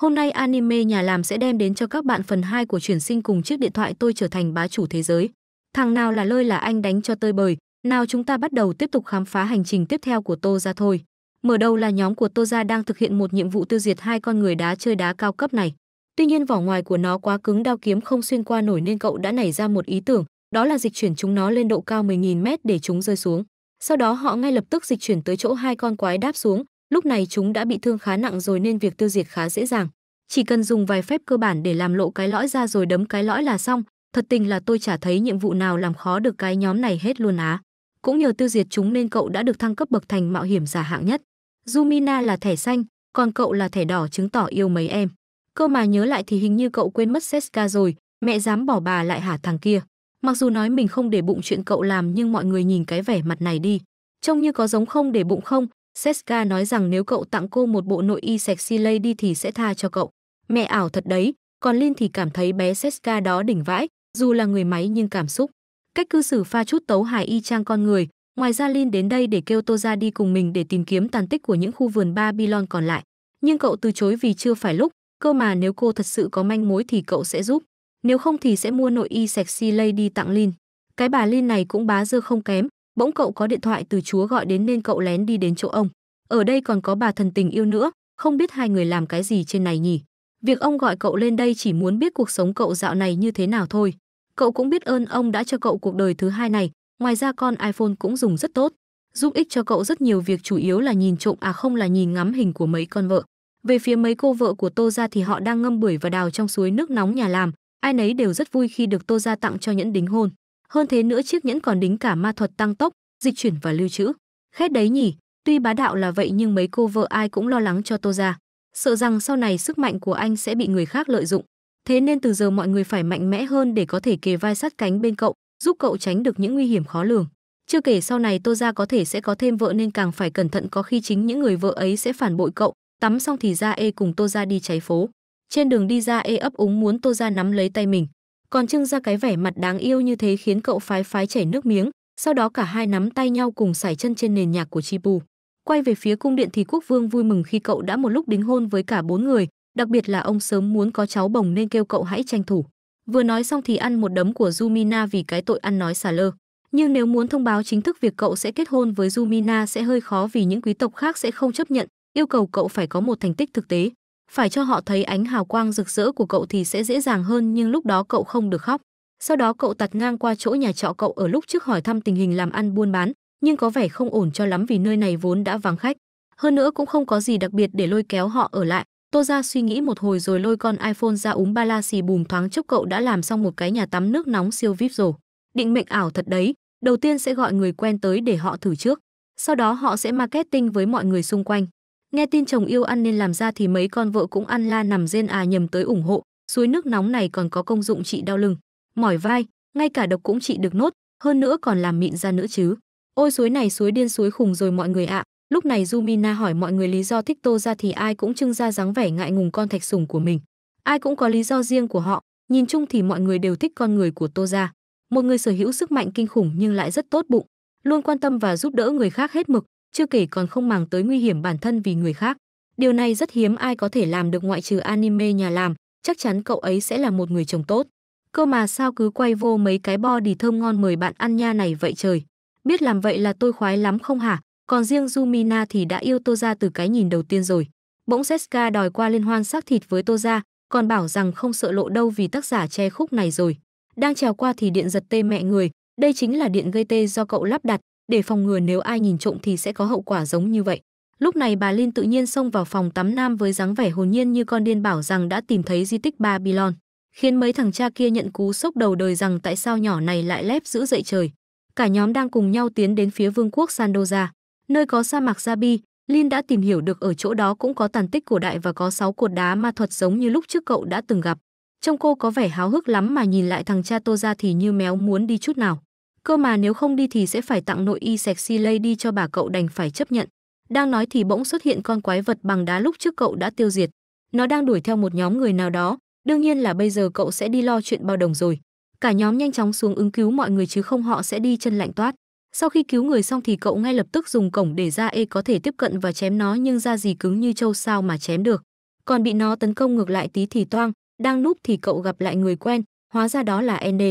Hôm nay anime nhà làm sẽ đem đến cho các bạn phần 2 của chuyển sinh cùng chiếc điện thoại tôi trở thành bá chủ thế giới. Thằng nào là lơi là anh đánh cho tơi bời, nào chúng ta bắt đầu tiếp tục khám phá hành trình tiếp theo của Tô ra thôi. Mở đầu là nhóm của Tô ra đang thực hiện một nhiệm vụ tiêu diệt hai con người đá chơi đá cao cấp này. Tuy nhiên vỏ ngoài của nó quá cứng đao kiếm không xuyên qua nổi nên cậu đã nảy ra một ý tưởng, đó là dịch chuyển chúng nó lên độ cao 10.000 mét để chúng rơi xuống. Sau đó họ ngay lập tức dịch chuyển tới chỗ hai con quái đáp xuống, Lúc này chúng đã bị thương khá nặng rồi nên việc tiêu diệt khá dễ dàng. Chỉ cần dùng vài phép cơ bản để làm lộ cái lõi ra rồi đấm cái lõi là xong. Thật tình là tôi chả thấy nhiệm vụ nào làm khó được cái nhóm này hết luôn á. Cũng nhờ tiêu diệt chúng nên cậu đã được thăng cấp bậc thành mạo hiểm giả hạng nhất. Jumina là thẻ xanh, còn cậu là thẻ đỏ chứng tỏ yêu mấy em. Cơ mà nhớ lại thì hình như cậu quên mất Seska rồi, mẹ dám bỏ bà lại hả thằng kia. Mặc dù nói mình không để bụng chuyện cậu làm nhưng mọi người nhìn cái vẻ mặt này đi. Trông như có giống không để bụng không, Seska nói rằng nếu cậu tặng cô một bộ nội y sexy lady thì sẽ tha cho cậu. Mẹ ảo thật đấy, còn Lin thì cảm thấy bé Seska đó đỉnh vãi, dù là người máy nhưng cảm xúc. Cách cư xử pha chút tấu hài y chang con người, ngoài ra Lin đến đây để kêu Tô đi cùng mình để tìm kiếm tàn tích của những khu vườn Babylon còn lại. Nhưng cậu từ chối vì chưa phải lúc, cơ mà nếu cô thật sự có manh mối thì cậu sẽ giúp. Nếu không thì sẽ mua nội y sexy lady tặng Lin. Cái bà Lin này cũng bá dơ không kém, bỗng cậu có điện thoại từ chúa gọi đến nên cậu lén đi đến chỗ ông. Ở đây còn có bà thần tình yêu nữa, không biết hai người làm cái gì trên này nhỉ. Việc ông gọi cậu lên đây chỉ muốn biết cuộc sống cậu dạo này như thế nào thôi. Cậu cũng biết ơn ông đã cho cậu cuộc đời thứ hai này, ngoài ra con iPhone cũng dùng rất tốt, giúp ích cho cậu rất nhiều việc chủ yếu là nhìn trộm à không là nhìn ngắm hình của mấy con vợ. Về phía mấy cô vợ của Tô ra thì họ đang ngâm bưởi và đào trong suối nước nóng nhà làm, ai nấy đều rất vui khi được Tô ra tặng cho nhẫn đính hôn. Hơn thế nữa chiếc nhẫn còn đính cả ma thuật tăng tốc, dịch chuyển và lưu trữ. Khét đấy nhỉ, tuy bá đạo là vậy nhưng mấy cô vợ ai cũng lo lắng cho Tô ra. Sợ rằng sau này sức mạnh của anh sẽ bị người khác lợi dụng. Thế nên từ giờ mọi người phải mạnh mẽ hơn để có thể kề vai sát cánh bên cậu, giúp cậu tránh được những nguy hiểm khó lường. Chưa kể sau này Tô Gia có thể sẽ có thêm vợ nên càng phải cẩn thận có khi chính những người vợ ấy sẽ phản bội cậu. Tắm xong thì Gia Ê cùng Tô Gia đi cháy phố. Trên đường đi Gia Ê ấp úng muốn Tô Gia nắm lấy tay mình còn trưng ra cái vẻ mặt đáng yêu như thế khiến cậu phái phái chảy nước miếng, sau đó cả hai nắm tay nhau cùng sải chân trên nền nhạc của Chibu. Quay về phía cung điện thì quốc vương vui mừng khi cậu đã một lúc đính hôn với cả bốn người, đặc biệt là ông sớm muốn có cháu bồng nên kêu cậu hãy tranh thủ. Vừa nói xong thì ăn một đấm của Jumina vì cái tội ăn nói xả lơ. Nhưng nếu muốn thông báo chính thức việc cậu sẽ kết hôn với Jumina sẽ hơi khó vì những quý tộc khác sẽ không chấp nhận, yêu cầu cậu phải có một thành tích thực tế phải cho họ thấy ánh hào quang rực rỡ của cậu thì sẽ dễ dàng hơn nhưng lúc đó cậu không được khóc. Sau đó cậu tạt ngang qua chỗ nhà trọ cậu ở lúc trước hỏi thăm tình hình làm ăn buôn bán, nhưng có vẻ không ổn cho lắm vì nơi này vốn đã vắng khách. Hơn nữa cũng không có gì đặc biệt để lôi kéo họ ở lại. Tô ra suy nghĩ một hồi rồi lôi con iPhone ra úm ba la xì bùm thoáng chốc cậu đã làm xong một cái nhà tắm nước nóng siêu vip rồi. Định mệnh ảo thật đấy, đầu tiên sẽ gọi người quen tới để họ thử trước. Sau đó họ sẽ marketing với mọi người xung quanh. Nghe tin chồng yêu ăn nên làm ra thì mấy con vợ cũng ăn la nằm rên à nhầm tới ủng hộ, suối nước nóng này còn có công dụng trị đau lưng, mỏi vai, ngay cả độc cũng trị được nốt, hơn nữa còn làm mịn da nữa chứ. Ôi suối này suối điên suối khùng rồi mọi người ạ. À. Lúc này Jumina hỏi mọi người lý do thích Tô ra thì ai cũng trưng ra dáng vẻ ngại ngùng con thạch sùng của mình. Ai cũng có lý do riêng của họ, nhìn chung thì mọi người đều thích con người của Tô ra. Một người sở hữu sức mạnh kinh khủng nhưng lại rất tốt bụng, luôn quan tâm và giúp đỡ người khác hết mực, chưa kể còn không màng tới nguy hiểm bản thân vì người khác. Điều này rất hiếm ai có thể làm được ngoại trừ anime nhà làm, chắc chắn cậu ấy sẽ là một người chồng tốt. Cơ mà sao cứ quay vô mấy cái bo body thơm ngon mời bạn ăn nha này vậy trời. Biết làm vậy là tôi khoái lắm không hả? Còn riêng Jumina thì đã yêu Toza từ cái nhìn đầu tiên rồi. Bỗng Seska đòi qua liên hoan xác thịt với Toza, còn bảo rằng không sợ lộ đâu vì tác giả che khúc này rồi. Đang trèo qua thì điện giật tê mẹ người, đây chính là điện gây tê do cậu lắp đặt, để phòng ngừa nếu ai nhìn trộm thì sẽ có hậu quả giống như vậy. Lúc này bà Linh tự nhiên xông vào phòng tắm nam với dáng vẻ hồn nhiên như con điên bảo rằng đã tìm thấy di tích Babylon, khiến mấy thằng cha kia nhận cú sốc đầu đời rằng tại sao nhỏ này lại lép giữ dậy trời. Cả nhóm đang cùng nhau tiến đến phía vương quốc Sandoza, nơi có sa mạc Zabi, Lin đã tìm hiểu được ở chỗ đó cũng có tàn tích cổ đại và có 6 cột đá ma thuật giống như lúc trước cậu đã từng gặp. Trông cô có vẻ háo hức lắm mà nhìn lại thằng cha Tô thì như méo muốn đi chút nào. Cơ mà nếu không đi thì sẽ phải tặng nội y sexy lady cho bà cậu đành phải chấp nhận. Đang nói thì bỗng xuất hiện con quái vật bằng đá lúc trước cậu đã tiêu diệt. Nó đang đuổi theo một nhóm người nào đó, đương nhiên là bây giờ cậu sẽ đi lo chuyện bao đồng rồi. Cả nhóm nhanh chóng xuống ứng cứu mọi người chứ không họ sẽ đi chân lạnh toát. Sau khi cứu người xong thì cậu ngay lập tức dùng cổng để ra e có thể tiếp cận và chém nó nhưng ra gì cứng như trâu sao mà chém được. Còn bị nó tấn công ngược lại tí thì toang, đang núp thì cậu gặp lại người quen, hóa ra đó là ND.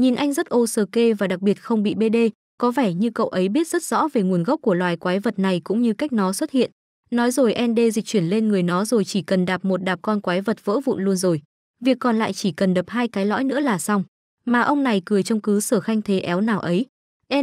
Nhìn anh rất ô sờ kê và đặc biệt không bị BD, có vẻ như cậu ấy biết rất rõ về nguồn gốc của loài quái vật này cũng như cách nó xuất hiện. Nói rồi ND dịch chuyển lên người nó rồi chỉ cần đạp một đạp con quái vật vỡ vụn luôn rồi. Việc còn lại chỉ cần đập hai cái lõi nữa là xong. Mà ông này cười trông cứ sở khanh thế éo nào ấy.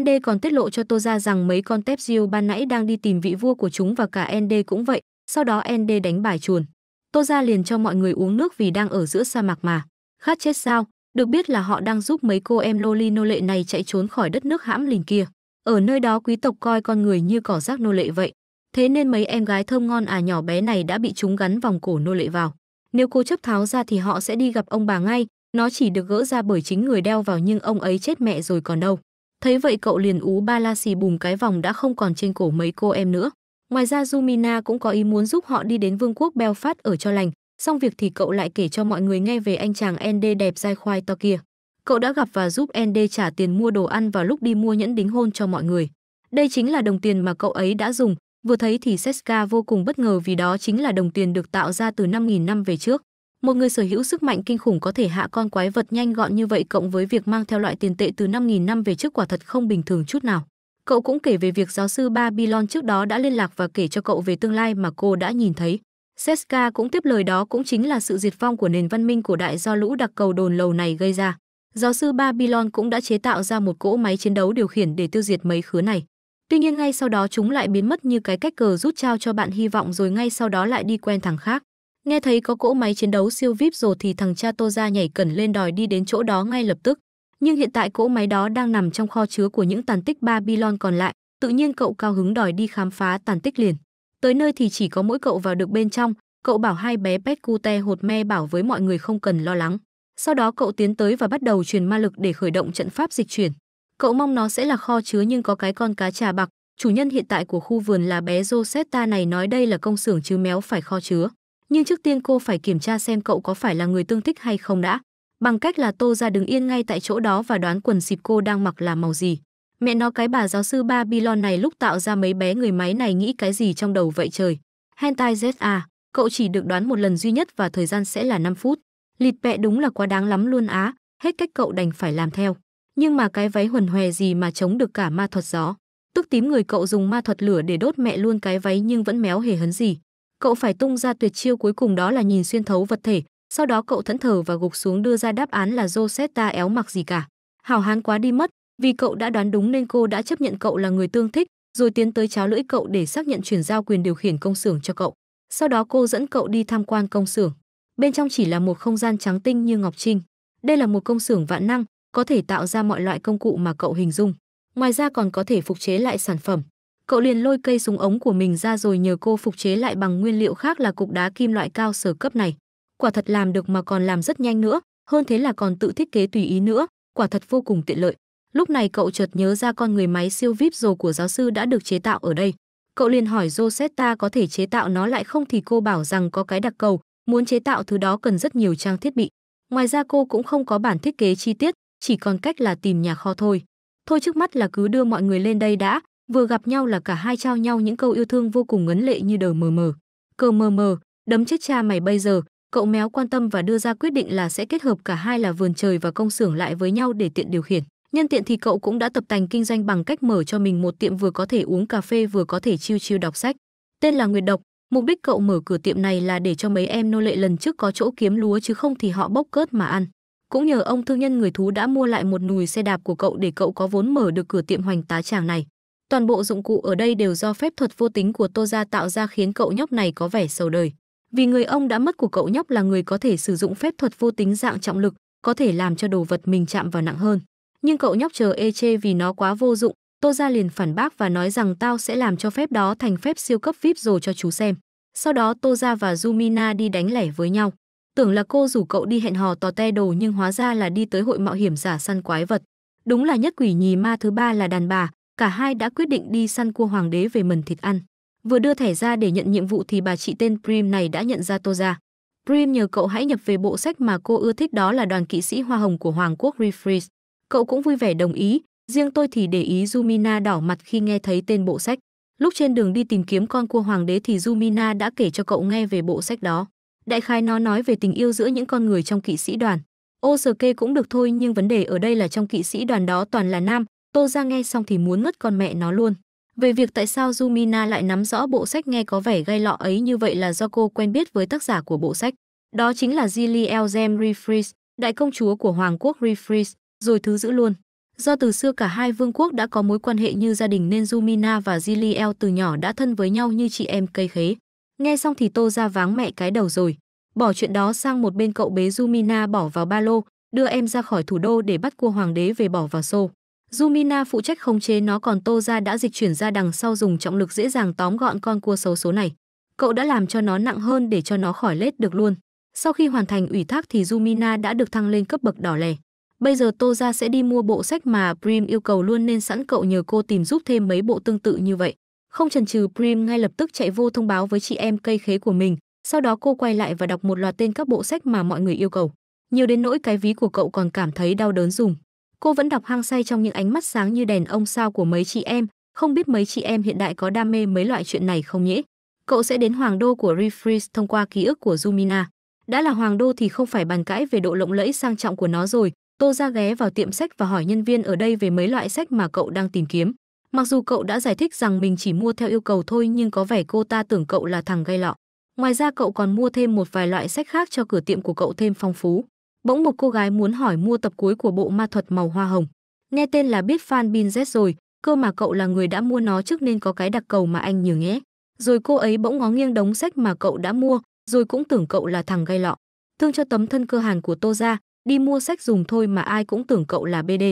ND còn tiết lộ cho tôi ra rằng mấy con tép diêu ban nãy đang đi tìm vị vua của chúng và cả ND cũng vậy. Sau đó ND đánh bài chuồn. Tô ra liền cho mọi người uống nước vì đang ở giữa sa mạc mà. Khát chết sao? Được biết là họ đang giúp mấy cô em lô ly nô lệ này chạy trốn khỏi đất nước hãm lìn kia. Ở nơi đó quý tộc coi con người như cỏ rác nô lệ vậy. Thế nên mấy em gái thơm ngon à nhỏ bé này đã bị chúng gắn vòng cổ nô lệ vào. Nếu cô chấp tháo ra thì họ sẽ đi gặp ông bà ngay, nó chỉ được gỡ ra bởi chính người đeo vào nhưng ông ấy chết mẹ rồi còn đâu. Thấy vậy cậu liền ú ba la xì bùm cái vòng đã không còn trên cổ mấy cô em nữa. Ngoài ra Jumina cũng có ý muốn giúp họ đi đến vương quốc Belfast ở cho lành, Xong việc thì cậu lại kể cho mọi người nghe về anh chàng ND đẹp dai khoai to kia. Cậu đã gặp và giúp ND trả tiền mua đồ ăn vào lúc đi mua nhẫn đính hôn cho mọi người. Đây chính là đồng tiền mà cậu ấy đã dùng, vừa thấy thì Seska vô cùng bất ngờ vì đó chính là đồng tiền được tạo ra từ 5.000 năm về trước. Một người sở hữu sức mạnh kinh khủng có thể hạ con quái vật nhanh gọn như vậy cộng với việc mang theo loại tiền tệ từ 5.000 năm về trước quả thật không bình thường chút nào. Cậu cũng kể về việc giáo sư Babylon trước đó đã liên lạc và kể cho cậu về tương lai mà cô đã nhìn thấy. Seska cũng tiếp lời đó cũng chính là sự diệt vong của nền văn minh cổ đại do lũ đặc cầu đồn lầu này gây ra. Giáo sư Babylon cũng đã chế tạo ra một cỗ máy chiến đấu điều khiển để tiêu diệt mấy khứa này. Tuy nhiên ngay sau đó chúng lại biến mất như cái cách cờ rút trao cho bạn hy vọng rồi ngay sau đó lại đi quen thằng khác. Nghe thấy có cỗ máy chiến đấu siêu VIP rồi thì thằng cha Tô nhảy cẩn lên đòi đi đến chỗ đó ngay lập tức. Nhưng hiện tại cỗ máy đó đang nằm trong kho chứa của những tàn tích Babylon còn lại, tự nhiên cậu cao hứng đòi đi khám phá tàn tích liền. Tới nơi thì chỉ có mỗi cậu vào được bên trong, cậu bảo hai bé pet cute hột me bảo với mọi người không cần lo lắng. Sau đó cậu tiến tới và bắt đầu truyền ma lực để khởi động trận pháp dịch chuyển. Cậu mong nó sẽ là kho chứa nhưng có cái con cá trà bạc, chủ nhân hiện tại của khu vườn là bé Rosetta này nói đây là công xưởng chứ méo phải kho chứa. Nhưng trước tiên cô phải kiểm tra xem cậu có phải là người tương thích hay không đã. Bằng cách là Tô ra đứng yên ngay tại chỗ đó và đoán quần xịp cô đang mặc là màu gì. Mẹ nó cái bà giáo sư Babylon này lúc tạo ra mấy bé người máy này nghĩ cái gì trong đầu vậy trời. Hentai ZA, cậu chỉ được đoán một lần duy nhất và thời gian sẽ là 5 phút. Lịt bẹ đúng là quá đáng lắm luôn á, hết cách cậu đành phải làm theo. Nhưng mà cái váy huần hòe gì mà chống được cả ma thuật gió. Tức tím người cậu dùng ma thuật lửa để đốt mẹ luôn cái váy nhưng vẫn méo hề hấn gì. Cậu phải tung ra tuyệt chiêu cuối cùng đó là nhìn xuyên thấu vật thể, sau đó cậu thẫn thờ và gục xuống đưa ra đáp án là Rosetta éo mặc gì cả. Hảo hán quá đi mất, vì cậu đã đoán đúng nên cô đã chấp nhận cậu là người tương thích, rồi tiến tới cháo lưỡi cậu để xác nhận chuyển giao quyền điều khiển công xưởng cho cậu. Sau đó cô dẫn cậu đi tham quan công xưởng. Bên trong chỉ là một không gian trắng tinh như ngọc trinh. Đây là một công xưởng vạn năng, có thể tạo ra mọi loại công cụ mà cậu hình dung. Ngoài ra còn có thể phục chế lại sản phẩm. Cậu liền lôi cây súng ống của mình ra rồi nhờ cô phục chế lại bằng nguyên liệu khác là cục đá kim loại cao sở cấp này. Quả thật làm được mà còn làm rất nhanh nữa, hơn thế là còn tự thiết kế tùy ý nữa, quả thật vô cùng tiện lợi. Lúc này cậu chợt nhớ ra con người máy siêu vip rồ của giáo sư đã được chế tạo ở đây. Cậu liền hỏi Rosetta có thể chế tạo nó lại không thì cô bảo rằng có cái đặc cầu, muốn chế tạo thứ đó cần rất nhiều trang thiết bị. Ngoài ra cô cũng không có bản thiết kế chi tiết, chỉ còn cách là tìm nhà kho thôi. Thôi trước mắt là cứ đưa mọi người lên đây đã, vừa gặp nhau là cả hai trao nhau những câu yêu thương vô cùng ngấn lệ như đờ mờ mờ. Cờ mờ mờ, đấm chết cha mày bây giờ, cậu méo quan tâm và đưa ra quyết định là sẽ kết hợp cả hai là vườn trời và công xưởng lại với nhau để tiện điều khiển. Nhân tiện thì cậu cũng đã tập tành kinh doanh bằng cách mở cho mình một tiệm vừa có thể uống cà phê vừa có thể chiêu chiêu đọc sách. Tên là Nguyệt Độc, mục đích cậu mở cửa tiệm này là để cho mấy em nô lệ lần trước có chỗ kiếm lúa chứ không thì họ bốc cớt mà ăn. Cũng nhờ ông thương nhân người thú đã mua lại một nùi xe đạp của cậu để cậu có vốn mở được cửa tiệm hoành tá tràng này. Toàn bộ dụng cụ ở đây đều do phép thuật vô tính của Tô Gia tạo ra khiến cậu nhóc này có vẻ sầu đời. Vì người ông đã mất của cậu nhóc là người có thể sử dụng phép thuật vô tính dạng trọng lực, có thể làm cho đồ vật mình chạm vào nặng hơn nhưng cậu nhóc chờ ê chê vì nó quá vô dụng, Tô ra liền phản bác và nói rằng tao sẽ làm cho phép đó thành phép siêu cấp VIP rồi cho chú xem. Sau đó Tô ra và Jumina đi đánh lẻ với nhau. Tưởng là cô rủ cậu đi hẹn hò tò te đồ nhưng hóa ra là đi tới hội mạo hiểm giả săn quái vật. Đúng là nhất quỷ nhì ma thứ ba là đàn bà, cả hai đã quyết định đi săn cua hoàng đế về mần thịt ăn. Vừa đưa thẻ ra để nhận nhiệm vụ thì bà chị tên Prim này đã nhận ra Tô ra. Prim nhờ cậu hãy nhập về bộ sách mà cô ưa thích đó là đoàn kỵ sĩ hoa hồng của Hoàng quốc Refreeze. Cậu cũng vui vẻ đồng ý, riêng tôi thì để ý Jumina đỏ mặt khi nghe thấy tên bộ sách. Lúc trên đường đi tìm kiếm con cua hoàng đế thì Jumina đã kể cho cậu nghe về bộ sách đó. Đại khái nó nói về tình yêu giữa những con người trong kỵ sĩ đoàn. Ô sờ kê cũng được thôi nhưng vấn đề ở đây là trong kỵ sĩ đoàn đó toàn là nam, Tô ra nghe xong thì muốn mất con mẹ nó luôn. Về việc tại sao Jumina lại nắm rõ bộ sách nghe có vẻ gai lọ ấy như vậy là do cô quen biết với tác giả của bộ sách. Đó chính là Gilliel Gem Refries, đại công chúa của Hoàng quốc Refries rồi thứ giữ luôn. Do từ xưa cả hai vương quốc đã có mối quan hệ như gia đình nên Jumina và Jiliel từ nhỏ đã thân với nhau như chị em cây khế. Nghe xong thì Tô ra váng mẹ cái đầu rồi. Bỏ chuyện đó sang một bên cậu bế Jumina bỏ vào ba lô, đưa em ra khỏi thủ đô để bắt cua hoàng đế về bỏ vào xô. Jumina phụ trách khống chế nó còn Tô ra đã dịch chuyển ra đằng sau dùng trọng lực dễ dàng tóm gọn con cua xấu số này. Cậu đã làm cho nó nặng hơn để cho nó khỏi lết được luôn. Sau khi hoàn thành ủy thác thì Jumina đã được thăng lên cấp bậc đỏ lè. Bây giờ Tô Gia sẽ đi mua bộ sách mà Prim yêu cầu luôn nên sẵn cậu nhờ cô tìm giúp thêm mấy bộ tương tự như vậy. Không chần chừ Prim ngay lập tức chạy vô thông báo với chị em cây khế của mình, sau đó cô quay lại và đọc một loạt tên các bộ sách mà mọi người yêu cầu. Nhiều đến nỗi cái ví của cậu còn cảm thấy đau đớn dùng. Cô vẫn đọc hang say trong những ánh mắt sáng như đèn ông sao của mấy chị em, không biết mấy chị em hiện đại có đam mê mấy loại chuyện này không nhỉ? Cậu sẽ đến hoàng đô của Refreeze thông qua ký ức của Jumina. Đã là hoàng đô thì không phải bàn cãi về độ lộng lẫy sang trọng của nó rồi, Tô Gia ghé vào tiệm sách và hỏi nhân viên ở đây về mấy loại sách mà cậu đang tìm kiếm. Mặc dù cậu đã giải thích rằng mình chỉ mua theo yêu cầu thôi nhưng có vẻ cô ta tưởng cậu là thằng gây lọ. Ngoài ra cậu còn mua thêm một vài loại sách khác cho cửa tiệm của cậu thêm phong phú. Bỗng một cô gái muốn hỏi mua tập cuối của bộ ma thuật màu hoa hồng. Nghe tên là biết Fan Bin Z rồi, cơ mà cậu là người đã mua nó trước nên có cái đặc cầu mà anh nhường nhé. Rồi cô ấy bỗng ngó nghiêng đống sách mà cậu đã mua, rồi cũng tưởng cậu là thằng gây lọ. Thương cho tấm thân cơ hàn của Tô Gia, đi mua sách dùng thôi mà ai cũng tưởng cậu là BD.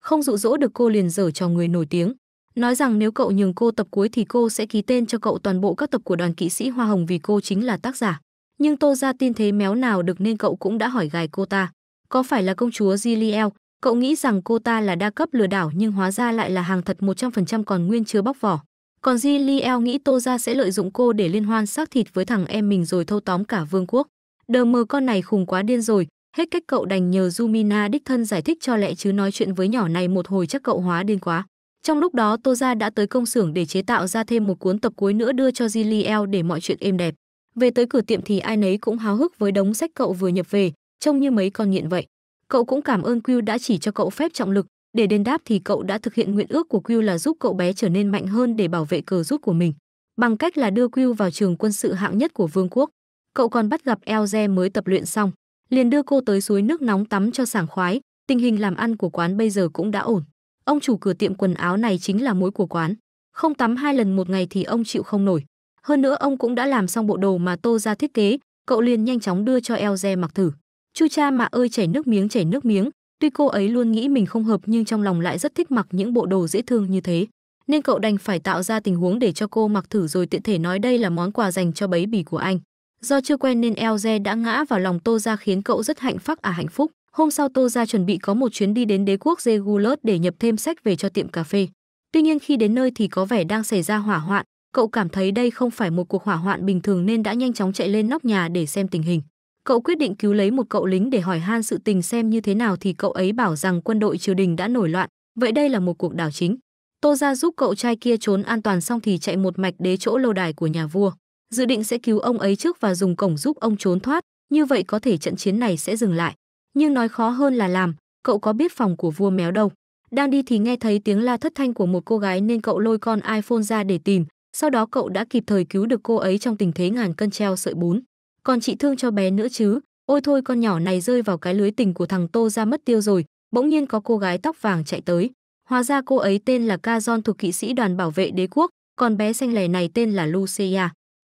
Không dụ dỗ được cô liền dở cho người nổi tiếng. Nói rằng nếu cậu nhường cô tập cuối thì cô sẽ ký tên cho cậu toàn bộ các tập của đoàn kỵ sĩ Hoa Hồng vì cô chính là tác giả. Nhưng Tô ra tin thế méo nào được nên cậu cũng đã hỏi gài cô ta. Có phải là công chúa Giliel? Cậu nghĩ rằng cô ta là đa cấp lừa đảo nhưng hóa ra lại là hàng thật 100% còn nguyên chưa bóc vỏ. Còn Giliel nghĩ Tô ra sẽ lợi dụng cô để liên hoan xác thịt với thằng em mình rồi thâu tóm cả vương quốc. Đờ mờ con này khùng quá điên rồi, Hết cách cậu đành nhờ Jumina đích thân giải thích cho lẹ chứ nói chuyện với nhỏ này một hồi chắc cậu hóa điên quá. Trong lúc đó Toza đã tới công xưởng để chế tạo ra thêm một cuốn tập cuối nữa đưa cho Jiliel để mọi chuyện êm đẹp. Về tới cửa tiệm thì ai nấy cũng háo hức với đống sách cậu vừa nhập về, trông như mấy con nghiện vậy. Cậu cũng cảm ơn Q đã chỉ cho cậu phép trọng lực, để đền đáp thì cậu đã thực hiện nguyện ước của Q là giúp cậu bé trở nên mạnh hơn để bảo vệ cờ rút của mình, bằng cách là đưa Q vào trường quân sự hạng nhất của vương quốc. Cậu còn bắt gặp Elze mới tập luyện xong liền đưa cô tới suối nước nóng tắm cho sảng khoái, tình hình làm ăn của quán bây giờ cũng đã ổn. Ông chủ cửa tiệm quần áo này chính là mối của quán, không tắm hai lần một ngày thì ông chịu không nổi. Hơn nữa ông cũng đã làm xong bộ đồ mà Tô ra thiết kế, cậu liền nhanh chóng đưa cho Elze mặc thử. Chu cha mà ơi chảy nước miếng chảy nước miếng, tuy cô ấy luôn nghĩ mình không hợp nhưng trong lòng lại rất thích mặc những bộ đồ dễ thương như thế, nên cậu đành phải tạo ra tình huống để cho cô mặc thử rồi tiện thể nói đây là món quà dành cho bấy bỉ của anh. Do chưa quen nên Elze đã ngã vào lòng Tô Gia khiến cậu rất hạnh phúc à hạnh phúc. Hôm sau Tô Gia chuẩn bị có một chuyến đi đến đế quốc Zegulot để nhập thêm sách về cho tiệm cà phê. Tuy nhiên khi đến nơi thì có vẻ đang xảy ra hỏa hoạn, cậu cảm thấy đây không phải một cuộc hỏa hoạn bình thường nên đã nhanh chóng chạy lên nóc nhà để xem tình hình. Cậu quyết định cứu lấy một cậu lính để hỏi han sự tình xem như thế nào thì cậu ấy bảo rằng quân đội triều đình đã nổi loạn, vậy đây là một cuộc đảo chính. Tô Gia giúp cậu trai kia trốn an toàn xong thì chạy một mạch đến chỗ lâu đài của nhà vua dự định sẽ cứu ông ấy trước và dùng cổng giúp ông trốn thoát, như vậy có thể trận chiến này sẽ dừng lại. Nhưng nói khó hơn là làm, cậu có biết phòng của vua méo đâu. Đang đi thì nghe thấy tiếng la thất thanh của một cô gái nên cậu lôi con iPhone ra để tìm, sau đó cậu đã kịp thời cứu được cô ấy trong tình thế ngàn cân treo sợi bún. Còn chị thương cho bé nữa chứ, ôi thôi con nhỏ này rơi vào cái lưới tình của thằng Tô ra mất tiêu rồi, bỗng nhiên có cô gái tóc vàng chạy tới. Hóa ra cô ấy tên là Kazon thuộc kỵ sĩ đoàn bảo vệ đế quốc, còn bé xanh lẻ này tên là Lucia.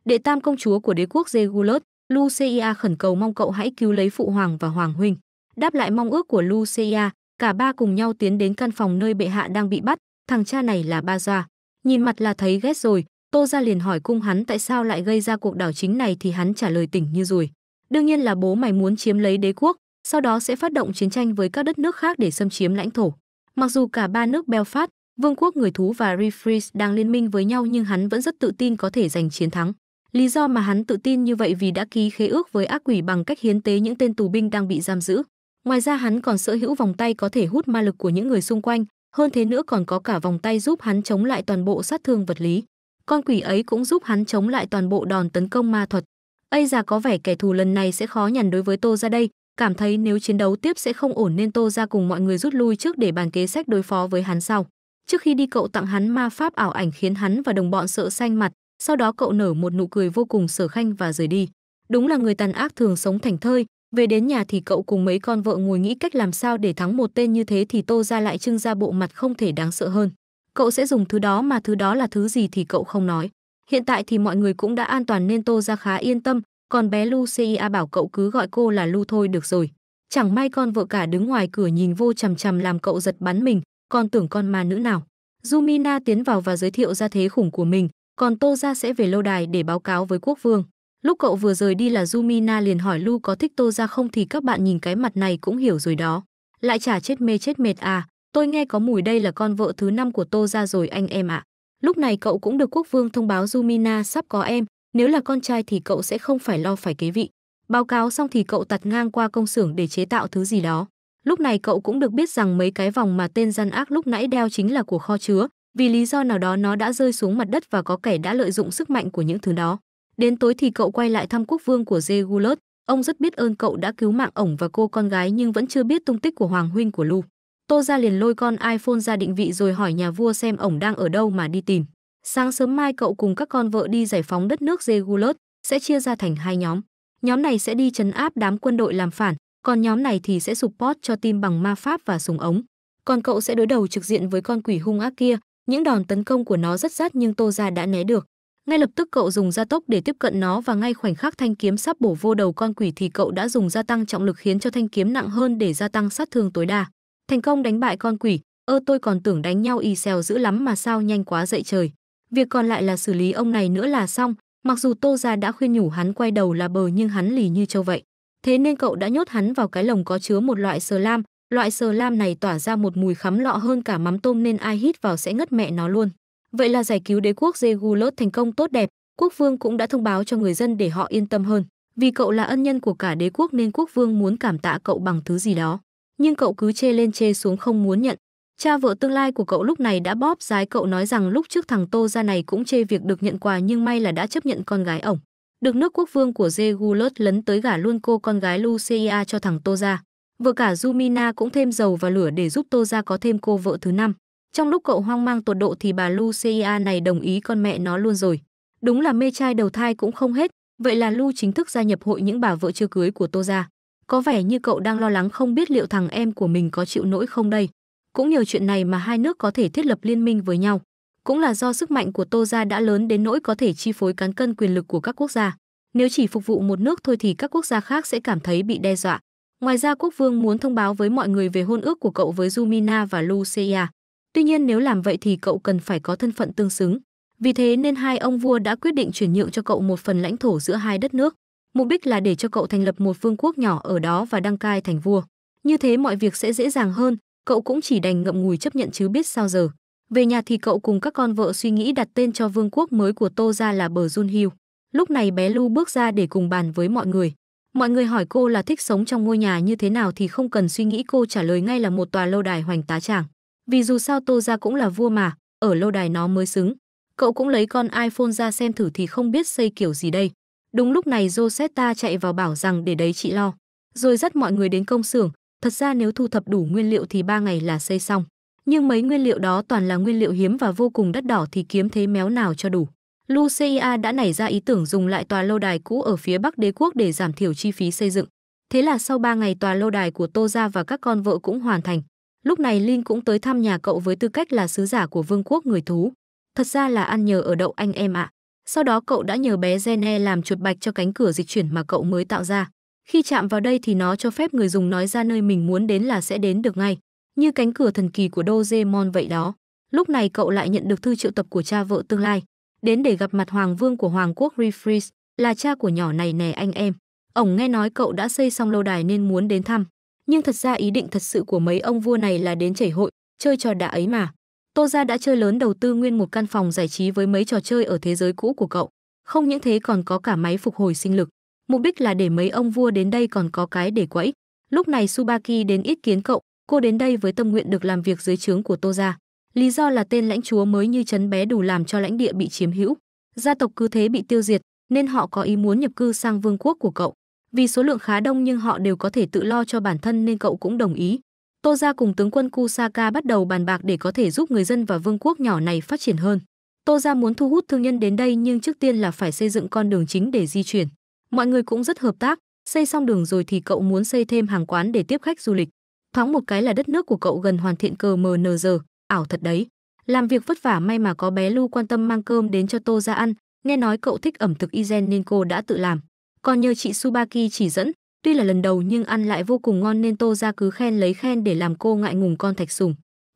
Đệ tam công chúa của đế quốc Regulus, Lucia khẩn cầu mong cậu hãy cứu lấy phụ hoàng và hoàng huynh. Đáp lại mong ước của Lucia, cả ba cùng nhau tiến đến căn phòng nơi bệ hạ đang bị bắt, thằng cha này là Ba Gia. Nhìn mặt là thấy ghét rồi, Tô Gia liền hỏi cung hắn tại sao lại gây ra cuộc đảo chính này thì hắn trả lời tỉnh như rồi. Đương nhiên là bố mày muốn chiếm lấy đế quốc, sau đó sẽ phát động chiến tranh với các đất nước khác để xâm chiếm lãnh thổ. Mặc dù cả ba nước Belfast, Vương quốc người thú và Refreeze đang liên minh với nhau nhưng hắn vẫn rất tự tin có thể giành chiến thắng. Lý do mà hắn tự tin như vậy vì đã ký khế ước với ác quỷ bằng cách hiến tế những tên tù binh đang bị giam giữ. Ngoài ra hắn còn sở hữu vòng tay có thể hút ma lực của những người xung quanh, hơn thế nữa còn có cả vòng tay giúp hắn chống lại toàn bộ sát thương vật lý. Con quỷ ấy cũng giúp hắn chống lại toàn bộ đòn tấn công ma thuật. Ây già có vẻ kẻ thù lần này sẽ khó nhằn đối với Tô ra đây, cảm thấy nếu chiến đấu tiếp sẽ không ổn nên Tô ra cùng mọi người rút lui trước để bàn kế sách đối phó với hắn sau. Trước khi đi cậu tặng hắn ma pháp ảo ảnh khiến hắn và đồng bọn sợ xanh mặt, sau đó cậu nở một nụ cười vô cùng sở khanh và rời đi. Đúng là người tàn ác thường sống thành thơi, về đến nhà thì cậu cùng mấy con vợ ngồi nghĩ cách làm sao để thắng một tên như thế thì Tô ra lại trưng ra bộ mặt không thể đáng sợ hơn. Cậu sẽ dùng thứ đó mà thứ đó là thứ gì thì cậu không nói. Hiện tại thì mọi người cũng đã an toàn nên Tô ra khá yên tâm, còn bé lu CIA bảo cậu cứ gọi cô là Lu thôi được rồi. Chẳng may con vợ cả đứng ngoài cửa nhìn vô chằm chằm làm cậu giật bắn mình, còn tưởng con ma nữ nào. Jumina tiến vào và giới thiệu ra thế khủng của mình, còn Tô gia sẽ về lâu đài để báo cáo với quốc vương. Lúc cậu vừa rời đi là Jumina liền hỏi Lu có thích Tô gia không thì các bạn nhìn cái mặt này cũng hiểu rồi đó. Lại chả chết mê chết mệt à, tôi nghe có mùi đây là con vợ thứ năm của Tô gia rồi anh em ạ. À. Lúc này cậu cũng được quốc vương thông báo Jumina sắp có em, nếu là con trai thì cậu sẽ không phải lo phải kế vị. Báo cáo xong thì cậu tạt ngang qua công xưởng để chế tạo thứ gì đó. Lúc này cậu cũng được biết rằng mấy cái vòng mà tên gian ác lúc nãy đeo chính là của kho chứa, vì lý do nào đó nó đã rơi xuống mặt đất và có kẻ đã lợi dụng sức mạnh của những thứ đó. Đến tối thì cậu quay lại thăm quốc vương của Regulus, ông rất biết ơn cậu đã cứu mạng ổng và cô con gái nhưng vẫn chưa biết tung tích của hoàng huynh của Lu. Tô ra liền lôi con iPhone ra định vị rồi hỏi nhà vua xem ổng đang ở đâu mà đi tìm. Sáng sớm mai cậu cùng các con vợ đi giải phóng đất nước Regulus, sẽ chia ra thành hai nhóm. Nhóm này sẽ đi chấn áp đám quân đội làm phản, còn nhóm này thì sẽ support cho tim bằng ma pháp và súng ống. Còn cậu sẽ đối đầu trực diện với con quỷ hung ác kia, những đòn tấn công của nó rất rát nhưng Tô Gia đã né được. Ngay lập tức cậu dùng gia tốc để tiếp cận nó và ngay khoảnh khắc thanh kiếm sắp bổ vô đầu con quỷ thì cậu đã dùng gia tăng trọng lực khiến cho thanh kiếm nặng hơn để gia tăng sát thương tối đa. Thành công đánh bại con quỷ, ơ tôi còn tưởng đánh nhau y xèo dữ lắm mà sao nhanh quá dậy trời. Việc còn lại là xử lý ông này nữa là xong, mặc dù Tô Gia đã khuyên nhủ hắn quay đầu là bờ nhưng hắn lì như châu vậy. Thế nên cậu đã nhốt hắn vào cái lồng có chứa một loại sờ lam, Loại sờ lam này tỏa ra một mùi khắm lọ hơn cả mắm tôm nên ai hít vào sẽ ngất mẹ nó luôn. Vậy là giải cứu đế quốc Zegulot thành công tốt đẹp, quốc vương cũng đã thông báo cho người dân để họ yên tâm hơn. Vì cậu là ân nhân của cả đế quốc nên quốc vương muốn cảm tạ cậu bằng thứ gì đó. Nhưng cậu cứ chê lên chê xuống không muốn nhận. Cha vợ tương lai của cậu lúc này đã bóp rái cậu nói rằng lúc trước thằng Tô ra này cũng chê việc được nhận quà nhưng may là đã chấp nhận con gái ổng. Được nước quốc vương của Zegulot lấn tới gả luôn cô con gái Lucia cho thằng Tô ra. Vừa cả Jumina cũng thêm dầu vào lửa để giúp Tô ra có thêm cô vợ thứ năm. Trong lúc cậu hoang mang tột độ thì bà Lucia này đồng ý con mẹ nó luôn rồi. Đúng là mê trai đầu thai cũng không hết, vậy là Lu chính thức gia nhập hội những bà vợ chưa cưới của Tô gia. Có vẻ như cậu đang lo lắng không biết liệu thằng em của mình có chịu nổi không đây. Cũng nhờ chuyện này mà hai nước có thể thiết lập liên minh với nhau. Cũng là do sức mạnh của Tô gia đã lớn đến nỗi có thể chi phối cán cân quyền lực của các quốc gia. Nếu chỉ phục vụ một nước thôi thì các quốc gia khác sẽ cảm thấy bị đe dọa. Ngoài ra quốc vương muốn thông báo với mọi người về hôn ước của cậu với Jumina và Lucia. Tuy nhiên nếu làm vậy thì cậu cần phải có thân phận tương xứng. Vì thế nên hai ông vua đã quyết định chuyển nhượng cho cậu một phần lãnh thổ giữa hai đất nước. Mục đích là để cho cậu thành lập một vương quốc nhỏ ở đó và đăng cai thành vua. Như thế mọi việc sẽ dễ dàng hơn, cậu cũng chỉ đành ngậm ngùi chấp nhận chứ biết sao giờ. Về nhà thì cậu cùng các con vợ suy nghĩ đặt tên cho vương quốc mới của Tô ra là Bờ Jun Hill. Lúc này bé Lu bước ra để cùng bàn với mọi người. Mọi người hỏi cô là thích sống trong ngôi nhà như thế nào thì không cần suy nghĩ cô trả lời ngay là một tòa lâu đài hoành tá tràng. Vì dù sao Tô gia cũng là vua mà, ở lâu đài nó mới xứng. Cậu cũng lấy con iPhone ra xem thử thì không biết xây kiểu gì đây. Đúng lúc này Rosetta chạy vào bảo rằng để đấy chị lo. Rồi dắt mọi người đến công xưởng, thật ra nếu thu thập đủ nguyên liệu thì ba ngày là xây xong. Nhưng mấy nguyên liệu đó toàn là nguyên liệu hiếm và vô cùng đắt đỏ thì kiếm thế méo nào cho đủ. Lucia đã nảy ra ý tưởng dùng lại tòa lâu đài cũ ở phía Bắc đế quốc để giảm thiểu chi phí xây dựng. Thế là sau 3 ngày tòa lâu đài của Tô Gia và các con vợ cũng hoàn thành. Lúc này Linh cũng tới thăm nhà cậu với tư cách là sứ giả của vương quốc người thú. Thật ra là ăn nhờ ở đậu anh em ạ. À. Sau đó cậu đã nhờ bé Gene làm chuột bạch cho cánh cửa dịch chuyển mà cậu mới tạo ra. Khi chạm vào đây thì nó cho phép người dùng nói ra nơi mình muốn đến là sẽ đến được ngay. Như cánh cửa thần kỳ của Doraemon vậy đó. Lúc này cậu lại nhận được thư triệu tập của cha vợ tương lai đến để gặp mặt Hoàng vương của Hoàng quốc Refreeze, là cha của nhỏ này nè anh em. Ông nghe nói cậu đã xây xong lâu đài nên muốn đến thăm, nhưng thật ra ý định thật sự của mấy ông vua này là đến chảy hội, chơi trò đã ấy mà. Tô Gia đã chơi lớn đầu tư nguyên một căn phòng giải trí với mấy trò chơi ở thế giới cũ của cậu. Không những thế còn có cả máy phục hồi sinh lực. Mục đích là để mấy ông vua đến đây còn có cái để quẫy. Lúc này Subaki đến ít kiến cậu, cô đến đây với tâm nguyện được làm việc dưới trướng của Tô Gia. Lý do là tên lãnh chúa mới như chấn bé đủ làm cho lãnh địa bị chiếm hữu, gia tộc cứ thế bị tiêu diệt, nên họ có ý muốn nhập cư sang vương quốc của cậu. Vì số lượng khá đông nhưng họ đều có thể tự lo cho bản thân nên cậu cũng đồng ý. Tô Gia cùng tướng quân Kusaka bắt đầu bàn bạc để có thể giúp người dân và vương quốc nhỏ này phát triển hơn. Tô Gia muốn thu hút thương nhân đến đây nhưng trước tiên là phải xây dựng con đường chính để di chuyển. Mọi người cũng rất hợp tác, xây xong đường rồi thì cậu muốn xây thêm hàng quán để tiếp khách du lịch. Thoáng một cái là đất nước của cậu gần hoàn thiện cờ giờ ảo thật đấy. Làm việc vất vả may mà có bé Lu quan tâm mang cơm đến cho Tô ra ăn, nghe nói cậu thích ẩm thực Izen nên cô đã tự làm. Còn nhờ chị Subaki chỉ dẫn, tuy là lần đầu nhưng ăn lại vô cùng ngon nên Tô ra cứ khen lấy khen để làm cô ngại ngùng con thạch sùng.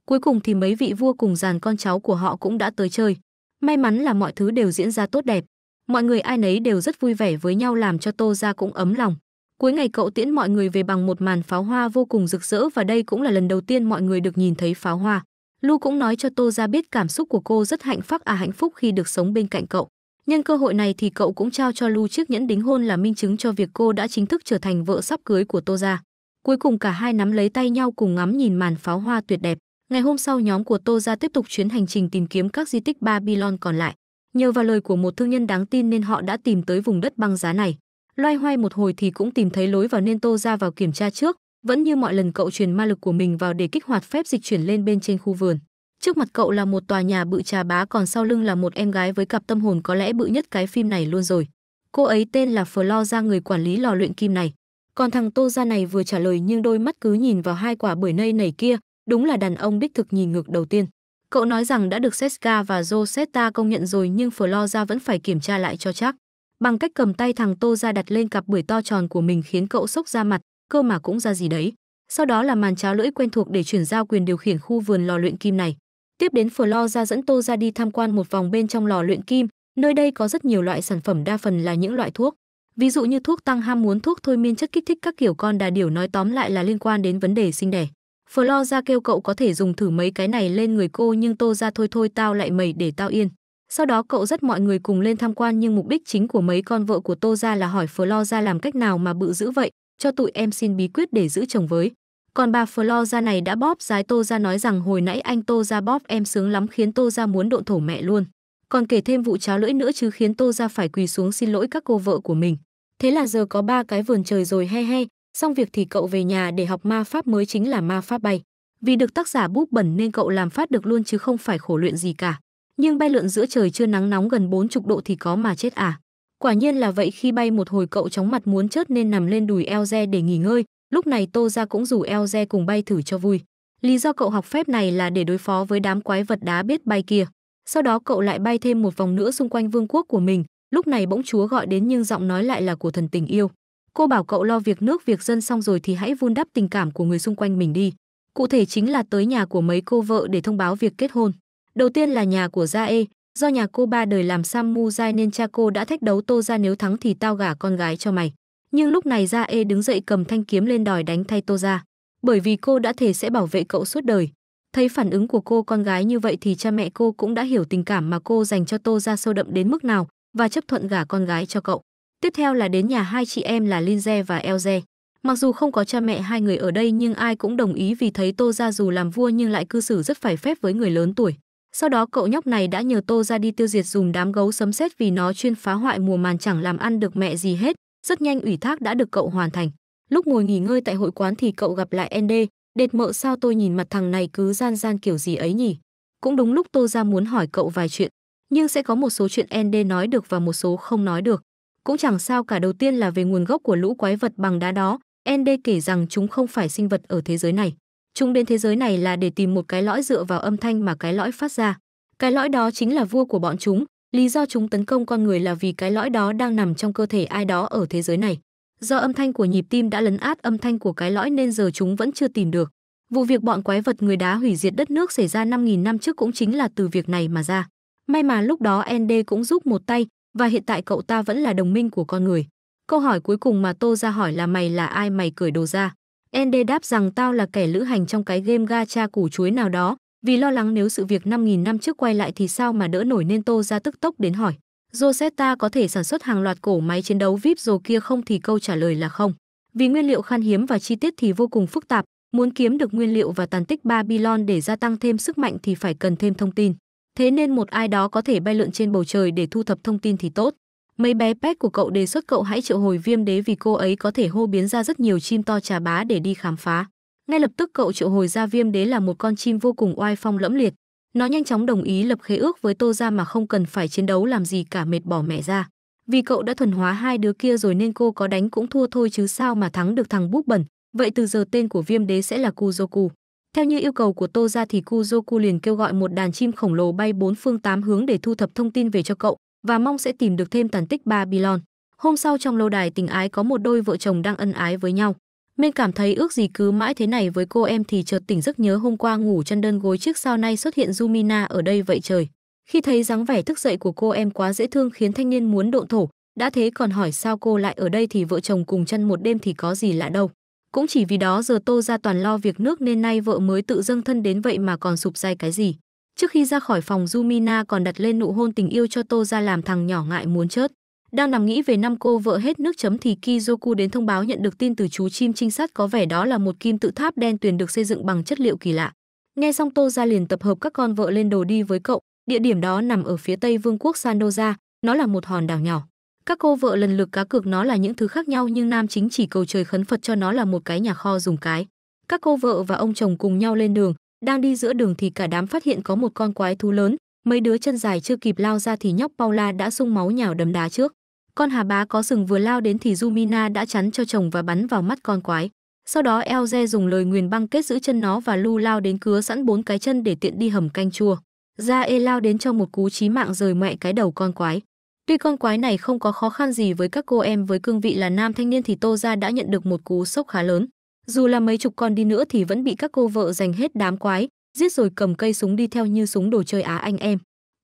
Cuối cùng thì mấy vị vua cùng dàn con cháu của họ cũng đã tới chơi. May mắn là mọi thứ đều diễn ra tốt đẹp. Mọi người ai nấy đều rất vui vẻ với nhau làm cho Tô ra cũng ấm lòng. Cuối ngày cậu tiễn mọi người về bằng một màn pháo hoa vô cùng rực rỡ và đây cũng là lần đầu tiên mọi người được nhìn thấy pháo hoa. Lu cũng nói cho Tô ra biết cảm xúc của cô rất hạnh phúc à hạnh phúc khi được sống bên cạnh cậu. Nhân cơ hội này thì cậu cũng trao cho Lu chiếc nhẫn đính hôn là minh chứng cho việc cô đã chính thức trở thành vợ sắp cưới của Tô gia. Cuối cùng cả hai nắm lấy tay nhau cùng ngắm nhìn màn pháo hoa tuyệt đẹp. Ngày hôm sau nhóm của Tô gia tiếp tục chuyến hành trình tìm kiếm các di tích Babylon còn lại. Nhờ vào lời của một thương nhân đáng tin nên họ đã tìm tới vùng đất băng giá này. Loay hoay một hồi thì cũng tìm thấy lối vào nên Tô gia vào kiểm tra trước, vẫn như mọi lần cậu truyền ma lực của mình vào để kích hoạt phép dịch chuyển lên bên trên khu vườn. Trước mặt cậu là một tòa nhà bự trà bá còn sau lưng là một em gái với cặp tâm hồn có lẽ bự nhất cái phim này luôn rồi. Cô ấy tên là Flo ra người quản lý lò luyện kim này. Còn thằng Tô ra này vừa trả lời nhưng đôi mắt cứ nhìn vào hai quả bưởi nây nảy kia, đúng là đàn ông đích thực nhìn ngược đầu tiên. Cậu nói rằng đã được Seska và Rosetta công nhận rồi nhưng Flo ra vẫn phải kiểm tra lại cho chắc. Bằng cách cầm tay thằng Tô ra đặt lên cặp bưởi to tròn của mình khiến cậu sốc ra mặt, cơ mà cũng ra gì đấy. Sau đó là màn cháo lưỡi quen thuộc để chuyển giao quyền điều khiển khu vườn lò luyện kim này. Tiếp đến Phở Flo ra dẫn Tô ra đi tham quan một vòng bên trong lò luyện kim, nơi đây có rất nhiều loại sản phẩm đa phần là những loại thuốc. Ví dụ như thuốc tăng ham muốn, thuốc thôi miên, chất kích thích các kiểu con đà điểu nói tóm lại là liên quan đến vấn đề sinh đẻ. Phở Flo ra kêu cậu có thể dùng thử mấy cái này lên người cô nhưng Tô ra thôi thôi tao lại mày để tao yên. Sau đó cậu dắt mọi người cùng lên tham quan nhưng mục đích chính của mấy con vợ của Tô ra là hỏi Phở Flo ra làm cách nào mà bự dữ vậy, cho tụi em xin bí quyết để giữ chồng với. Còn bà Flo ra này đã bóp giái Tô ra nói rằng hồi nãy anh Tô ra bóp em sướng lắm khiến Tô ra muốn độ thổ mẹ luôn. Còn kể thêm vụ cháo lưỡi nữa chứ khiến Tô ra phải quỳ xuống xin lỗi các cô vợ của mình. Thế là giờ có ba cái vườn trời rồi he he, xong việc thì cậu về nhà để học ma pháp mới chính là ma pháp bay. Vì được tác giả búp bẩn nên cậu làm phát được luôn chứ không phải khổ luyện gì cả. Nhưng bay lượn giữa trời chưa nắng nóng gần 40 độ thì có mà chết à. Quả nhiên là vậy khi bay một hồi cậu chóng mặt muốn chớt nên nằm lên đùi Elze để nghỉ ngơi, lúc này Tô ra cũng rủ Elze cùng bay thử cho vui. Lý do cậu học phép này là để đối phó với đám quái vật đá biết bay kia. Sau đó cậu lại bay thêm một vòng nữa xung quanh vương quốc của mình, lúc này bỗng chúa gọi đến nhưng giọng nói lại là của thần tình yêu. Cô bảo cậu lo việc nước việc dân xong rồi thì hãy vun đắp tình cảm của người xung quanh mình đi. Cụ thể chính là tới nhà của mấy cô vợ để thông báo việc kết hôn. Đầu tiên là nhà của Gia E, do nhà cô ba đời làm sam mu nên cha cô đã thách đấu tô gia nếu thắng thì tao gả con gái cho mày nhưng lúc này ra ê đứng dậy cầm thanh kiếm lên đòi đánh thay tô gia bởi vì cô đã thề sẽ bảo vệ cậu suốt đời thấy phản ứng của cô con gái như vậy thì cha mẹ cô cũng đã hiểu tình cảm mà cô dành cho tô gia sâu đậm đến mức nào và chấp thuận gả con gái cho cậu tiếp theo là đến nhà hai chị em là linze và elze mặc dù không có cha mẹ hai người ở đây nhưng ai cũng đồng ý vì thấy tô gia dù làm vua nhưng lại cư xử rất phải phép với người lớn tuổi sau đó cậu nhóc này đã nhờ Tô ra đi tiêu diệt dùng đám gấu sấm sét vì nó chuyên phá hoại mùa màn chẳng làm ăn được mẹ gì hết, rất nhanh ủy thác đã được cậu hoàn thành. Lúc ngồi nghỉ ngơi tại hội quán thì cậu gặp lại ND, đệt mợ sao tôi nhìn mặt thằng này cứ gian gian kiểu gì ấy nhỉ? Cũng đúng lúc Tô ra muốn hỏi cậu vài chuyện, nhưng sẽ có một số chuyện ND nói được và một số không nói được. Cũng chẳng sao cả đầu tiên là về nguồn gốc của lũ quái vật bằng đá đó, ND kể rằng chúng không phải sinh vật ở thế giới này. Chúng đến thế giới này là để tìm một cái lõi dựa vào âm thanh mà cái lõi phát ra. Cái lõi đó chính là vua của bọn chúng, lý do chúng tấn công con người là vì cái lõi đó đang nằm trong cơ thể ai đó ở thế giới này. Do âm thanh của nhịp tim đã lấn át âm thanh của cái lõi nên giờ chúng vẫn chưa tìm được. Vụ việc bọn quái vật người đá hủy diệt đất nước xảy ra 5.000 năm trước cũng chính là từ việc này mà ra. May mà lúc đó ND cũng giúp một tay, và hiện tại cậu ta vẫn là đồng minh của con người. Câu hỏi cuối cùng mà Tô ra hỏi là mày là ai mày cởi đồ ra. ND đáp rằng tao là kẻ lữ hành trong cái game gacha củ chuối nào đó, vì lo lắng nếu sự việc 5.000 năm trước quay lại thì sao mà đỡ nổi nên Tô ra tức tốc đến hỏi. Rosetta có thể sản xuất hàng loạt cổ máy chiến đấu VIP rồi kia không thì câu trả lời là không. Vì nguyên liệu khan hiếm và chi tiết thì vô cùng phức tạp, muốn kiếm được nguyên liệu và tàn tích Babylon để gia tăng thêm sức mạnh thì phải cần thêm thông tin. Thế nên một ai đó có thể bay lượn trên bầu trời để thu thập thông tin thì tốt. Mấy bé pet của cậu đề xuất cậu hãy triệu hồi viêm đế vì cô ấy có thể hô biến ra rất nhiều chim to trà bá để đi khám phá. Ngay lập tức cậu triệu hồi ra viêm đế là một con chim vô cùng oai phong lẫm liệt. Nó nhanh chóng đồng ý lập khế ước với Tô gia mà không cần phải chiến đấu làm gì cả mệt bỏ mẹ ra. Vì cậu đã thuần hóa hai đứa kia rồi nên cô có đánh cũng thua thôi chứ sao mà thắng được thằng búp bẩn. Vậy từ giờ tên của viêm đế sẽ là Kuzoku. Theo như yêu cầu của Tô gia thì Kuzoku liền kêu gọi một đàn chim khổng lồ bay bốn phương tám hướng để thu thập thông tin về cho cậu và mong sẽ tìm được thêm tàn tích Babylon. Hôm sau trong lâu đài tình ái có một đôi vợ chồng đang ân ái với nhau. Minh cảm thấy ước gì cứ mãi thế này với cô em thì chợt tỉnh giấc nhớ hôm qua ngủ chân đơn gối trước sau nay xuất hiện Jumina ở đây vậy trời. Khi thấy dáng vẻ thức dậy của cô em quá dễ thương khiến thanh niên muốn độn thổ, đã thế còn hỏi sao cô lại ở đây thì vợ chồng cùng chân một đêm thì có gì lạ đâu. Cũng chỉ vì đó giờ tô ra toàn lo việc nước nên nay vợ mới tự dâng thân đến vậy mà còn sụp dài cái gì. Trước khi ra khỏi phòng Jumina còn đặt lên nụ hôn tình yêu cho Tô ra làm thằng nhỏ ngại muốn chết. Đang nằm nghĩ về năm cô vợ hết nước chấm thì Kizoku đến thông báo nhận được tin từ chú chim trinh sát có vẻ đó là một kim tự tháp đen tuyền được xây dựng bằng chất liệu kỳ lạ. Nghe xong Tô ra liền tập hợp các con vợ lên đồ đi với cậu, địa điểm đó nằm ở phía tây vương quốc Sandoza, nó là một hòn đảo nhỏ. Các cô vợ lần lượt cá cược nó là những thứ khác nhau nhưng nam chính chỉ cầu trời khấn Phật cho nó là một cái nhà kho dùng cái. Các cô vợ và ông chồng cùng nhau lên đường, đang đi giữa đường thì cả đám phát hiện có một con quái thú lớn, mấy đứa chân dài chưa kịp lao ra thì nhóc Paula đã sung máu nhào đấm đá trước. Con hà bá có sừng vừa lao đến thì Jumina đã chắn cho chồng và bắn vào mắt con quái. Sau đó Elze dùng lời nguyền băng kết giữ chân nó và Lu lao đến cứa sẵn bốn cái chân để tiện đi hầm canh chua. Ra E lao đến cho một cú chí mạng rời mẹ cái đầu con quái. Tuy con quái này không có khó khăn gì với các cô em với cương vị là nam thanh niên thì Tô Gia đã nhận được một cú sốc khá lớn. Dù là mấy chục con đi nữa thì vẫn bị các cô vợ giành hết đám quái, giết rồi cầm cây súng đi theo như súng đồ chơi Á anh em.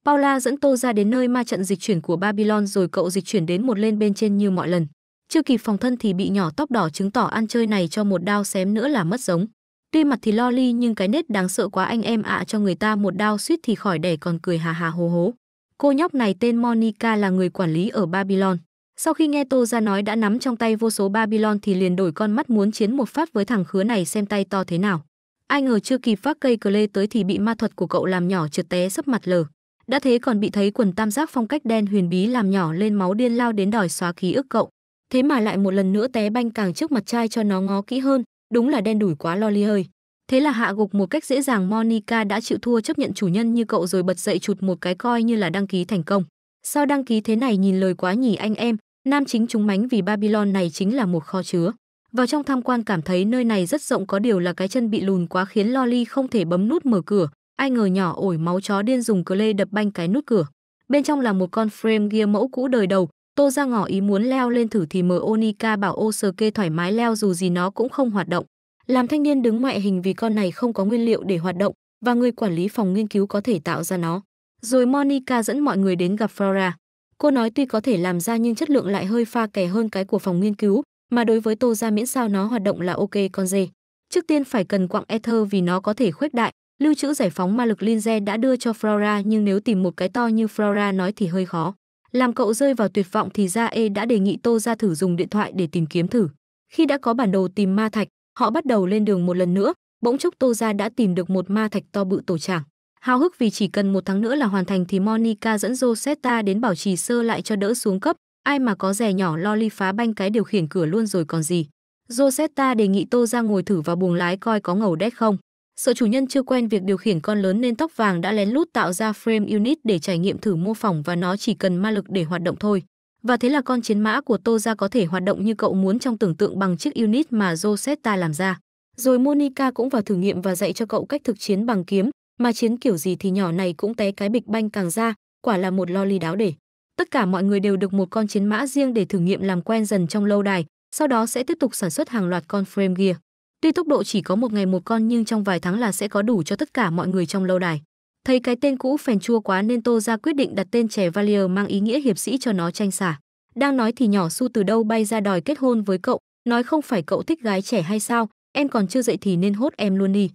Paula dẫn Tô ra đến nơi ma trận dịch chuyển của Babylon rồi cậu dịch chuyển đến một lên bên trên như mọi lần. Chưa kịp phòng thân thì bị nhỏ tóc đỏ chứng tỏ ăn chơi này cho một đao xém nữa là mất giống. Tuy mặt thì lo ly nhưng cái nết đáng sợ quá anh em ạ à cho người ta một đao suýt thì khỏi đẻ còn cười hà hà hố hố. Cô nhóc này tên Monica là người quản lý ở Babylon. Sau khi nghe Tô ra nói đã nắm trong tay vô số Babylon thì liền đổi con mắt muốn chiến một phát với thằng khứa này xem tay to thế nào. Ai ngờ chưa kịp phát cây cờ lê tới thì bị ma thuật của cậu làm nhỏ trượt té sấp mặt lờ. Đã thế còn bị thấy quần tam giác phong cách đen huyền bí làm nhỏ lên máu điên lao đến đòi xóa ký ức cậu. Thế mà lại một lần nữa té banh càng trước mặt trai cho nó ngó kỹ hơn, đúng là đen đủi quá lo li hơi. Thế là hạ gục một cách dễ dàng Monica đã chịu thua chấp nhận chủ nhân như cậu rồi bật dậy chụt một cái coi như là đăng ký thành công. Sao đăng ký thế này nhìn lời quá nhỉ anh em, Nam chính chúng mánh vì Babylon này chính là một kho chứa. Vào trong tham quan cảm thấy nơi này rất rộng có điều là cái chân bị lùn quá khiến Loli không thể bấm nút mở cửa. Ai ngờ nhỏ ổi máu chó điên dùng cờ lê đập banh cái nút cửa. Bên trong là một con frame gear mẫu cũ đời đầu. Tô ra ngỏ ý muốn leo lên thử thì mở Onika bảo Osake thoải mái leo dù gì nó cũng không hoạt động. Làm thanh niên đứng ngoại hình vì con này không có nguyên liệu để hoạt động và người quản lý phòng nghiên cứu có thể tạo ra nó. Rồi Monica dẫn mọi người đến gặp Flora. Cô nói tuy có thể làm ra nhưng chất lượng lại hơi pha kè hơn cái của phòng nghiên cứu, mà đối với Tô ra miễn sao nó hoạt động là ok con dê. Trước tiên phải cần quặng ether vì nó có thể khuếch đại, lưu trữ giải phóng ma lực Linze đã đưa cho Flora nhưng nếu tìm một cái to như Flora nói thì hơi khó. Làm cậu rơi vào tuyệt vọng thì Ra E đã đề nghị Tô ra thử dùng điện thoại để tìm kiếm thử. Khi đã có bản đồ tìm ma thạch, họ bắt đầu lên đường một lần nữa, bỗng chốc Tô ra đã tìm được một ma thạch to bự tổ trảng. Hào hức vì chỉ cần một tháng nữa là hoàn thành thì Monica dẫn Rosetta đến bảo trì sơ lại cho đỡ xuống cấp, ai mà có rẻ nhỏ lo ly phá banh cái điều khiển cửa luôn rồi còn gì. Rosetta đề nghị Tô ra ngồi thử vào buồng lái coi có ngầu đét không. Sợ chủ nhân chưa quen việc điều khiển con lớn nên tóc vàng đã lén lút tạo ra frame unit để trải nghiệm thử mô phỏng và nó chỉ cần ma lực để hoạt động thôi. Và thế là con chiến mã của Tô ra có thể hoạt động như cậu muốn trong tưởng tượng bằng chiếc unit mà Rosetta làm ra. Rồi Monica cũng vào thử nghiệm và dạy cho cậu cách thực chiến bằng kiếm, mà chiến kiểu gì thì nhỏ này cũng té cái bịch banh càng ra, quả là một lo ly đáo để. Tất cả mọi người đều được một con chiến mã riêng để thử nghiệm làm quen dần trong lâu đài, sau đó sẽ tiếp tục sản xuất hàng loạt con frame gear. Tuy tốc độ chỉ có một ngày một con nhưng trong vài tháng là sẽ có đủ cho tất cả mọi người trong lâu đài. Thấy cái tên cũ phèn chua quá nên Tô ra quyết định đặt tên trẻ Valier mang ý nghĩa hiệp sĩ cho nó tranh xả. Đang nói thì nhỏ Su từ đâu bay ra đòi kết hôn với cậu, nói không phải cậu thích gái trẻ hay sao, em còn chưa dậy thì nên hốt em luôn đi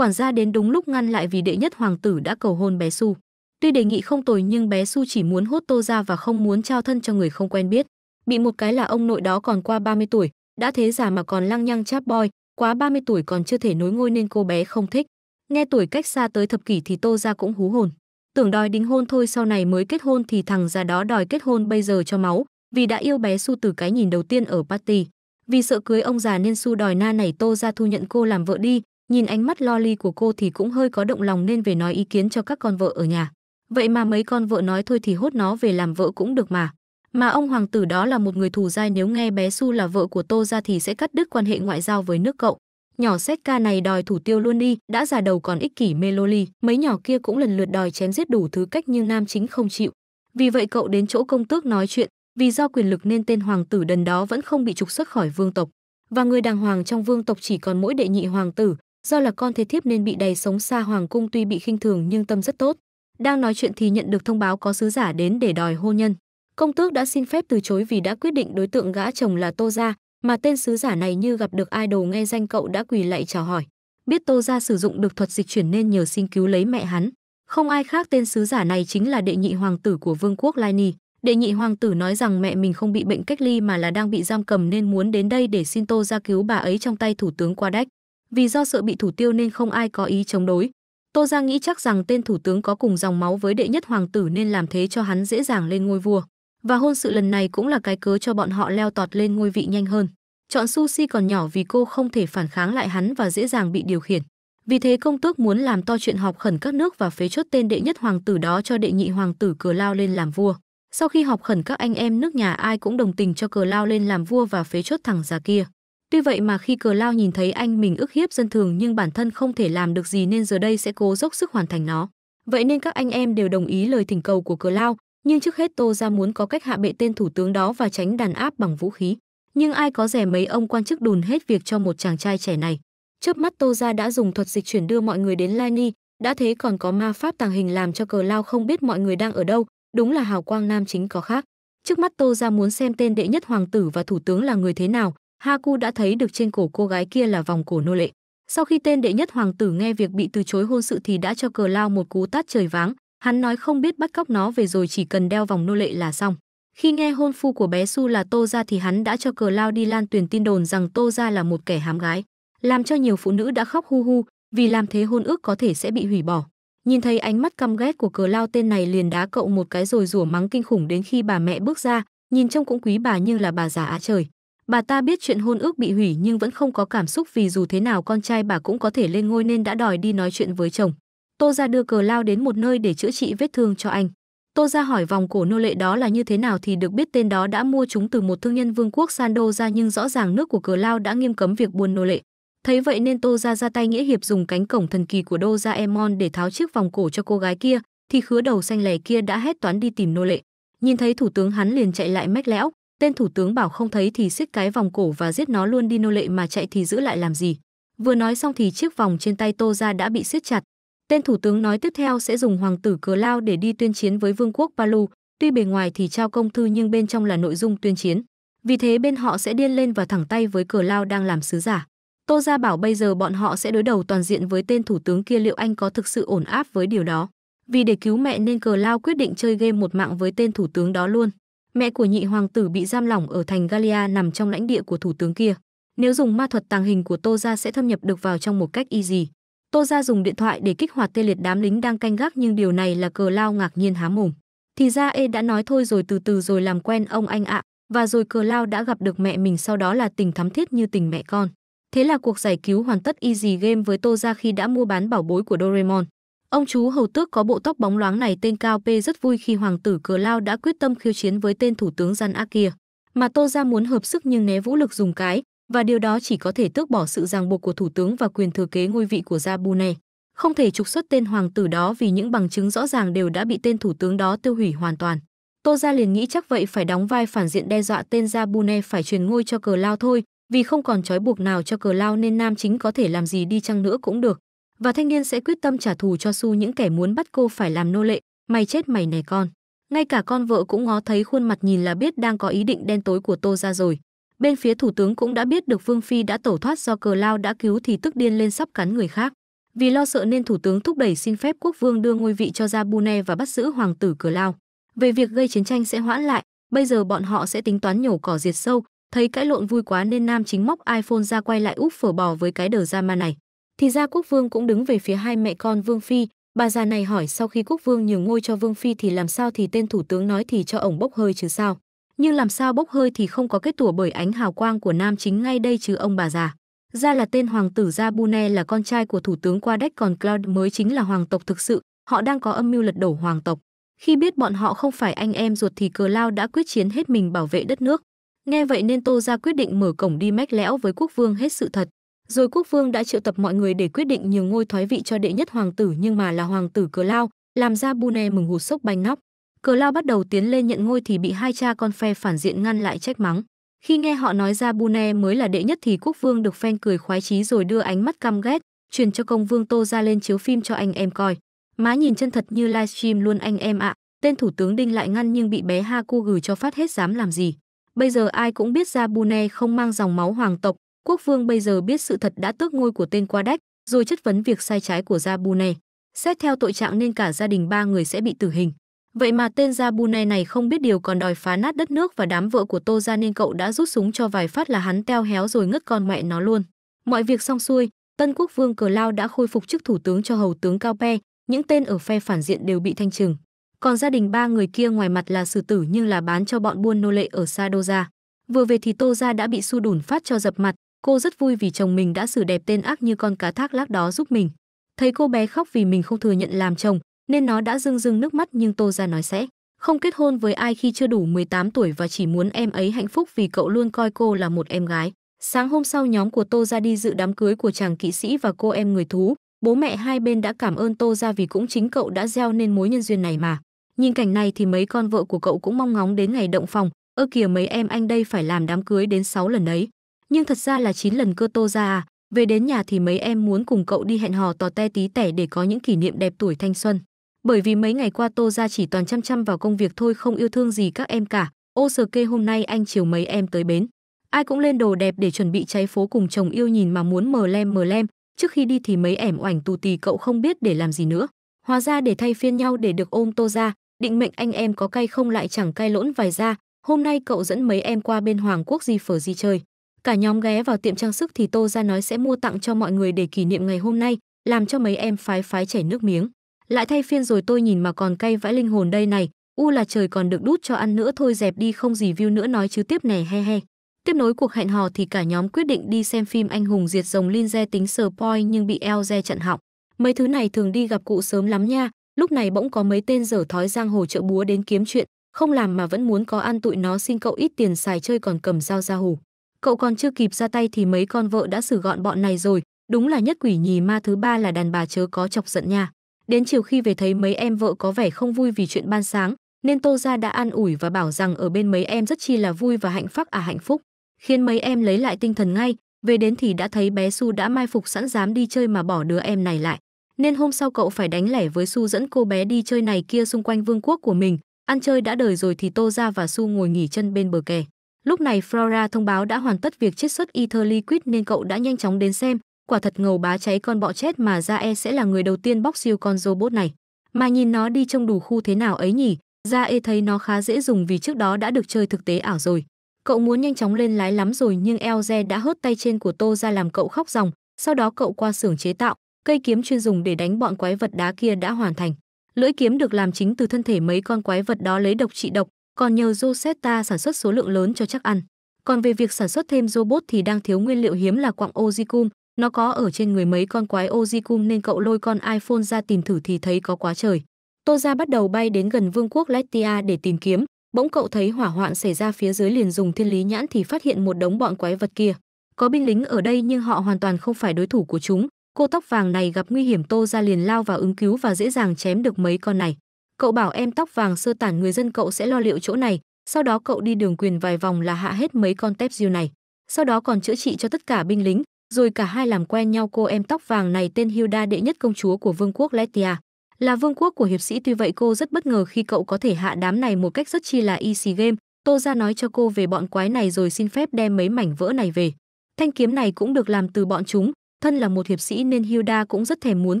quản gia đến đúng lúc ngăn lại vì đệ nhất hoàng tử đã cầu hôn bé su tuy đề nghị không tồi nhưng bé su chỉ muốn hốt tô ra và không muốn trao thân cho người không quen biết bị một cái là ông nội đó còn qua 30 tuổi đã thế già mà còn lăng nhăng chap boy quá 30 tuổi còn chưa thể nối ngôi nên cô bé không thích nghe tuổi cách xa tới thập kỷ thì tô ra cũng hú hồn tưởng đòi đính hôn thôi sau này mới kết hôn thì thằng già đó đòi kết hôn bây giờ cho máu vì đã yêu bé su từ cái nhìn đầu tiên ở party vì sợ cưới ông già nên su đòi na nảy tô ra thu nhận cô làm vợ đi Nhìn ánh mắt lo ly của cô thì cũng hơi có động lòng nên về nói ý kiến cho các con vợ ở nhà. Vậy mà mấy con vợ nói thôi thì hốt nó về làm vợ cũng được mà. Mà ông hoàng tử đó là một người thù dai nếu nghe bé Su là vợ của Tô ra thì sẽ cắt đứt quan hệ ngoại giao với nước cậu. Nhỏ xét ca này đòi thủ tiêu luôn đi, đã già đầu còn ích kỷ mê lô ly, mấy nhỏ kia cũng lần lượt đòi chém giết đủ thứ cách nhưng nam chính không chịu. Vì vậy cậu đến chỗ công tước nói chuyện, vì do quyền lực nên tên hoàng tử đần đó vẫn không bị trục xuất khỏi vương tộc. Và người đàng hoàng trong vương tộc chỉ còn mỗi đệ nhị hoàng tử, do là con thế thiếp nên bị đầy sống xa hoàng cung tuy bị khinh thường nhưng tâm rất tốt. Đang nói chuyện thì nhận được thông báo có sứ giả đến để đòi hôn nhân. Công tước đã xin phép từ chối vì đã quyết định đối tượng gã chồng là Tô gia, mà tên sứ giả này như gặp được idol nghe danh cậu đã quỳ lạy chào hỏi. Biết Tô gia sử dụng được thuật dịch chuyển nên nhờ xin cứu lấy mẹ hắn. Không ai khác tên sứ giả này chính là đệ nhị hoàng tử của vương quốc Lai Ni. Đệ nhị hoàng tử nói rằng mẹ mình không bị bệnh cách ly mà là đang bị giam cầm nên muốn đến đây để xin Tô gia cứu bà ấy trong tay thủ tướng Qua Đách vì do sợ bị thủ tiêu nên không ai có ý chống đối. Tô Giang nghĩ chắc rằng tên thủ tướng có cùng dòng máu với đệ nhất hoàng tử nên làm thế cho hắn dễ dàng lên ngôi vua. Và hôn sự lần này cũng là cái cớ cho bọn họ leo tọt lên ngôi vị nhanh hơn. Chọn su si còn nhỏ vì cô không thể phản kháng lại hắn và dễ dàng bị điều khiển. Vì thế công tước muốn làm to chuyện họp khẩn các nước và phế chốt tên đệ nhất hoàng tử đó cho đệ nhị hoàng tử cờ lao lên làm vua. Sau khi họp khẩn các anh em nước nhà ai cũng đồng tình cho cờ lao lên làm vua và phế chốt thằng già kia. Tuy vậy mà khi cờ lao nhìn thấy anh mình ức hiếp dân thường nhưng bản thân không thể làm được gì nên giờ đây sẽ cố dốc sức hoàn thành nó. Vậy nên các anh em đều đồng ý lời thỉnh cầu của cờ lao, nhưng trước hết Tô Ra muốn có cách hạ bệ tên thủ tướng đó và tránh đàn áp bằng vũ khí. Nhưng ai có rẻ mấy ông quan chức đùn hết việc cho một chàng trai trẻ này. Chớp mắt Tô Ra đã dùng thuật dịch chuyển đưa mọi người đến Lai đã thế còn có ma pháp tàng hình làm cho cờ lao không biết mọi người đang ở đâu, đúng là hào quang nam chính có khác. Trước mắt Tô Ra muốn xem tên đệ nhất hoàng tử và thủ tướng là người thế nào, Haku đã thấy được trên cổ cô gái kia là vòng cổ nô lệ. Sau khi tên đệ nhất hoàng tử nghe việc bị từ chối hôn sự thì đã cho cờ lao một cú tát trời váng, hắn nói không biết bắt cóc nó về rồi chỉ cần đeo vòng nô lệ là xong. Khi nghe hôn phu của bé Su là Tô Gia thì hắn đã cho cờ lao đi lan truyền tin đồn rằng Tô Gia là một kẻ hám gái, làm cho nhiều phụ nữ đã khóc hu hu, vì làm thế hôn ước có thể sẽ bị hủy bỏ. Nhìn thấy ánh mắt căm ghét của cờ lao tên này liền đá cậu một cái rồi rủa mắng kinh khủng đến khi bà mẹ bước ra, nhìn trông cũng quý bà như là bà già á trời. Bà ta biết chuyện hôn ước bị hủy nhưng vẫn không có cảm xúc vì dù thế nào con trai bà cũng có thể lên ngôi nên đã đòi đi nói chuyện với chồng. Tô Gia đưa cờ lao đến một nơi để chữa trị vết thương cho anh. Tô Gia hỏi vòng cổ nô lệ đó là như thế nào thì được biết tên đó đã mua chúng từ một thương nhân vương quốc Sando ra nhưng rõ ràng nước của cờ lao đã nghiêm cấm việc buôn nô lệ. Thấy vậy nên Tô Gia ra tay nghĩa hiệp dùng cánh cổng thần kỳ của Đô Gia Emon để tháo chiếc vòng cổ cho cô gái kia, thì khứa đầu xanh lè kia đã hét toán đi tìm nô lệ. Nhìn thấy thủ tướng hắn liền chạy lại mách lẽo, Tên thủ tướng bảo không thấy thì xiết cái vòng cổ và giết nó luôn đi nô lệ mà chạy thì giữ lại làm gì. Vừa nói xong thì chiếc vòng trên tay Tô ra đã bị siết chặt. Tên thủ tướng nói tiếp theo sẽ dùng hoàng tử Cờ Lao để đi tuyên chiến với vương quốc Palu, tuy bề ngoài thì trao công thư nhưng bên trong là nội dung tuyên chiến. Vì thế bên họ sẽ điên lên và thẳng tay với Cờ Lao đang làm sứ giả. Tô Gia bảo bây giờ bọn họ sẽ đối đầu toàn diện với tên thủ tướng kia liệu anh có thực sự ổn áp với điều đó. Vì để cứu mẹ nên Cờ Lao quyết định chơi game một mạng với tên thủ tướng đó luôn mẹ của nhị hoàng tử bị giam lỏng ở thành Galia nằm trong lãnh địa của thủ tướng kia. Nếu dùng ma thuật tàng hình của Tô Gia sẽ thâm nhập được vào trong một cách y gì. Tô Gia dùng điện thoại để kích hoạt tê liệt đám lính đang canh gác nhưng điều này là cờ lao ngạc nhiên há mồm. Thì ra ê đã nói thôi rồi từ từ rồi làm quen ông anh ạ, và rồi cờ lao đã gặp được mẹ mình sau đó là tình thắm thiết như tình mẹ con. Thế là cuộc giải cứu hoàn tất Easy Game với Tô Gia khi đã mua bán bảo bối của Doraemon. Ông chú hầu tước có bộ tóc bóng loáng này tên Cao P rất vui khi hoàng tử Cờ Lao đã quyết tâm khiêu chiến với tên thủ tướng gian ác kia. Mà Tô Gia muốn hợp sức nhưng né vũ lực dùng cái, và điều đó chỉ có thể tước bỏ sự ràng buộc của thủ tướng và quyền thừa kế ngôi vị của gia Bu này. Không thể trục xuất tên hoàng tử đó vì những bằng chứng rõ ràng đều đã bị tên thủ tướng đó tiêu hủy hoàn toàn. Tô Gia liền nghĩ chắc vậy phải đóng vai phản diện đe dọa tên Gia Bune phải truyền ngôi cho cờ lao thôi, vì không còn trói buộc nào cho cờ lao nên nam chính có thể làm gì đi chăng nữa cũng được và thanh niên sẽ quyết tâm trả thù cho Su những kẻ muốn bắt cô phải làm nô lệ, mày chết mày này con. Ngay cả con vợ cũng ngó thấy khuôn mặt nhìn là biết đang có ý định đen tối của Tô ra rồi. Bên phía thủ tướng cũng đã biết được Vương Phi đã tẩu thoát do cờ lao đã cứu thì tức điên lên sắp cắn người khác. Vì lo sợ nên thủ tướng thúc đẩy xin phép quốc vương đưa ngôi vị cho ra Bune và bắt giữ hoàng tử cờ lao. Về việc gây chiến tranh sẽ hoãn lại, bây giờ bọn họ sẽ tính toán nhổ cỏ diệt sâu, thấy cãi lộn vui quá nên nam chính móc iPhone ra quay lại úp phở bò với cái đờ ra ma này thì ra quốc vương cũng đứng về phía hai mẹ con vương phi bà già này hỏi sau khi quốc vương nhường ngôi cho vương phi thì làm sao thì tên thủ tướng nói thì cho ổng bốc hơi chứ sao nhưng làm sao bốc hơi thì không có kết tủa bởi ánh hào quang của nam chính ngay đây chứ ông bà già ra là tên hoàng tử gia Jabune là con trai của thủ tướng qua đách còn Cloud mới chính là hoàng tộc thực sự họ đang có âm mưu lật đổ hoàng tộc khi biết bọn họ không phải anh em ruột thì cờ lao đã quyết chiến hết mình bảo vệ đất nước nghe vậy nên tô ra quyết định mở cổng đi mách lẽo với quốc vương hết sự thật rồi quốc vương đã triệu tập mọi người để quyết định nhường ngôi thoái vị cho đệ nhất hoàng tử nhưng mà là hoàng tử Cờ Lao, làm ra Bune mừng hụt sốc banh nóc. Cờ Lao bắt đầu tiến lên nhận ngôi thì bị hai cha con phe phản diện ngăn lại trách mắng. Khi nghe họ nói ra Bune mới là đệ nhất thì quốc vương được phen cười khoái chí rồi đưa ánh mắt căm ghét, truyền cho công vương Tô ra lên chiếu phim cho anh em coi. Má nhìn chân thật như livestream luôn anh em ạ, à. tên thủ tướng Đinh lại ngăn nhưng bị bé Ha Cu gửi cho phát hết dám làm gì. Bây giờ ai cũng biết ra Bune không mang dòng máu hoàng tộc, Quốc vương bây giờ biết sự thật đã tước ngôi của tên Qua Đách, rồi chất vấn việc sai trái của Gia Bu này. Xét theo tội trạng nên cả gia đình ba người sẽ bị tử hình. Vậy mà tên Gia Bu này này không biết điều còn đòi phá nát đất nước và đám vợ của Tô Gia nên cậu đã rút súng cho vài phát là hắn teo héo rồi ngất con mẹ nó luôn. Mọi việc xong xuôi, Tân Quốc vương Cờ Lao đã khôi phục chức thủ tướng cho hầu tướng Cao Pe, những tên ở phe phản diện đều bị thanh trừng. Còn gia đình ba người kia ngoài mặt là xử tử nhưng là bán cho bọn buôn nô lệ ở Sa Đô Gia. Vừa về thì Tô Gia đã bị su đủn phát cho dập mặt, Cô rất vui vì chồng mình đã xử đẹp tên ác như con cá thác lác đó giúp mình. Thấy cô bé khóc vì mình không thừa nhận làm chồng, nên nó đã rưng rưng nước mắt nhưng Tô ra nói sẽ không kết hôn với ai khi chưa đủ 18 tuổi và chỉ muốn em ấy hạnh phúc vì cậu luôn coi cô là một em gái. Sáng hôm sau nhóm của Tô ra đi dự đám cưới của chàng kỵ sĩ và cô em người thú, bố mẹ hai bên đã cảm ơn Tô ra vì cũng chính cậu đã gieo nên mối nhân duyên này mà. Nhìn cảnh này thì mấy con vợ của cậu cũng mong ngóng đến ngày động phòng, ơ kìa mấy em anh đây phải làm đám cưới đến 6 lần ấy nhưng thật ra là 9 lần cơ tô ra à, về đến nhà thì mấy em muốn cùng cậu đi hẹn hò tò te tí tẻ để có những kỷ niệm đẹp tuổi thanh xuân. Bởi vì mấy ngày qua Tô ra chỉ toàn chăm chăm vào công việc thôi không yêu thương gì các em cả. Ô sờ kê hôm nay anh chiều mấy em tới bến. Ai cũng lên đồ đẹp để chuẩn bị cháy phố cùng chồng yêu nhìn mà muốn mờ lem mờ lem. Trước khi đi thì mấy ẻm oảnh tù tì cậu không biết để làm gì nữa. Hóa ra để thay phiên nhau để được ôm Tô ra, định mệnh anh em có cay không lại chẳng cay lỗn vài ra. Hôm nay cậu dẫn mấy em qua bên Hoàng Quốc Di phở Di chơi. Cả nhóm ghé vào tiệm trang sức thì Tô ra nói sẽ mua tặng cho mọi người để kỷ niệm ngày hôm nay, làm cho mấy em phái phái chảy nước miếng. Lại thay phiên rồi tôi nhìn mà còn cay vãi linh hồn đây này, u là trời còn được đút cho ăn nữa thôi dẹp đi không gì view nữa nói chứ tiếp nè he he. Tiếp nối cuộc hẹn hò thì cả nhóm quyết định đi xem phim Anh hùng diệt rồng Linze tính sờ poi nhưng bị Elze chặn họng. Mấy thứ này thường đi gặp cụ sớm lắm nha, lúc này bỗng có mấy tên dở thói giang hồ trợ búa đến kiếm chuyện, không làm mà vẫn muốn có ăn tụi nó xin cậu ít tiền xài chơi còn cầm dao ra hù cậu còn chưa kịp ra tay thì mấy con vợ đã xử gọn bọn này rồi đúng là nhất quỷ nhì ma thứ ba là đàn bà chớ có chọc giận nha đến chiều khi về thấy mấy em vợ có vẻ không vui vì chuyện ban sáng nên tô gia đã an ủi và bảo rằng ở bên mấy em rất chi là vui và hạnh phúc à hạnh phúc khiến mấy em lấy lại tinh thần ngay về đến thì đã thấy bé su đã mai phục sẵn dám đi chơi mà bỏ đứa em này lại nên hôm sau cậu phải đánh lẻ với su dẫn cô bé đi chơi này kia xung quanh vương quốc của mình ăn chơi đã đời rồi thì tô gia và su ngồi nghỉ chân bên bờ kè Lúc này Flora thông báo đã hoàn tất việc chiết xuất ether liquid nên cậu đã nhanh chóng đến xem, quả thật ngầu bá cháy con bọ chết mà Ra E sẽ là người đầu tiên bóc siêu con robot này. Mà nhìn nó đi trong đủ khu thế nào ấy nhỉ, Ra E thấy nó khá dễ dùng vì trước đó đã được chơi thực tế ảo rồi. Cậu muốn nhanh chóng lên lái lắm rồi nhưng Elze đã hớt tay trên của Tô ra làm cậu khóc ròng, sau đó cậu qua xưởng chế tạo, cây kiếm chuyên dùng để đánh bọn quái vật đá kia đã hoàn thành. Lưỡi kiếm được làm chính từ thân thể mấy con quái vật đó lấy độc trị độc, còn nhờ Rosetta sản xuất số lượng lớn cho chắc ăn. Còn về việc sản xuất thêm robot thì đang thiếu nguyên liệu hiếm là quặng Ozicum, nó có ở trên người mấy con quái Ozicum nên cậu lôi con iPhone ra tìm thử thì thấy có quá trời. Tô Gia bắt đầu bay đến gần vương quốc Letia để tìm kiếm, bỗng cậu thấy hỏa hoạn xảy ra phía dưới liền dùng thiên lý nhãn thì phát hiện một đống bọn quái vật kia. Có binh lính ở đây nhưng họ hoàn toàn không phải đối thủ của chúng, cô tóc vàng này gặp nguy hiểm Tô Gia liền lao vào ứng cứu và dễ dàng chém được mấy con này cậu bảo em tóc vàng sơ tản người dân cậu sẽ lo liệu chỗ này sau đó cậu đi đường quyền vài vòng là hạ hết mấy con tép diêu này sau đó còn chữa trị cho tất cả binh lính rồi cả hai làm quen nhau cô em tóc vàng này tên hilda đệ nhất công chúa của vương quốc letia là vương quốc của hiệp sĩ tuy vậy cô rất bất ngờ khi cậu có thể hạ đám này một cách rất chi là easy game tô ra nói cho cô về bọn quái này rồi xin phép đem mấy mảnh vỡ này về thanh kiếm này cũng được làm từ bọn chúng thân là một hiệp sĩ nên hilda cũng rất thèm muốn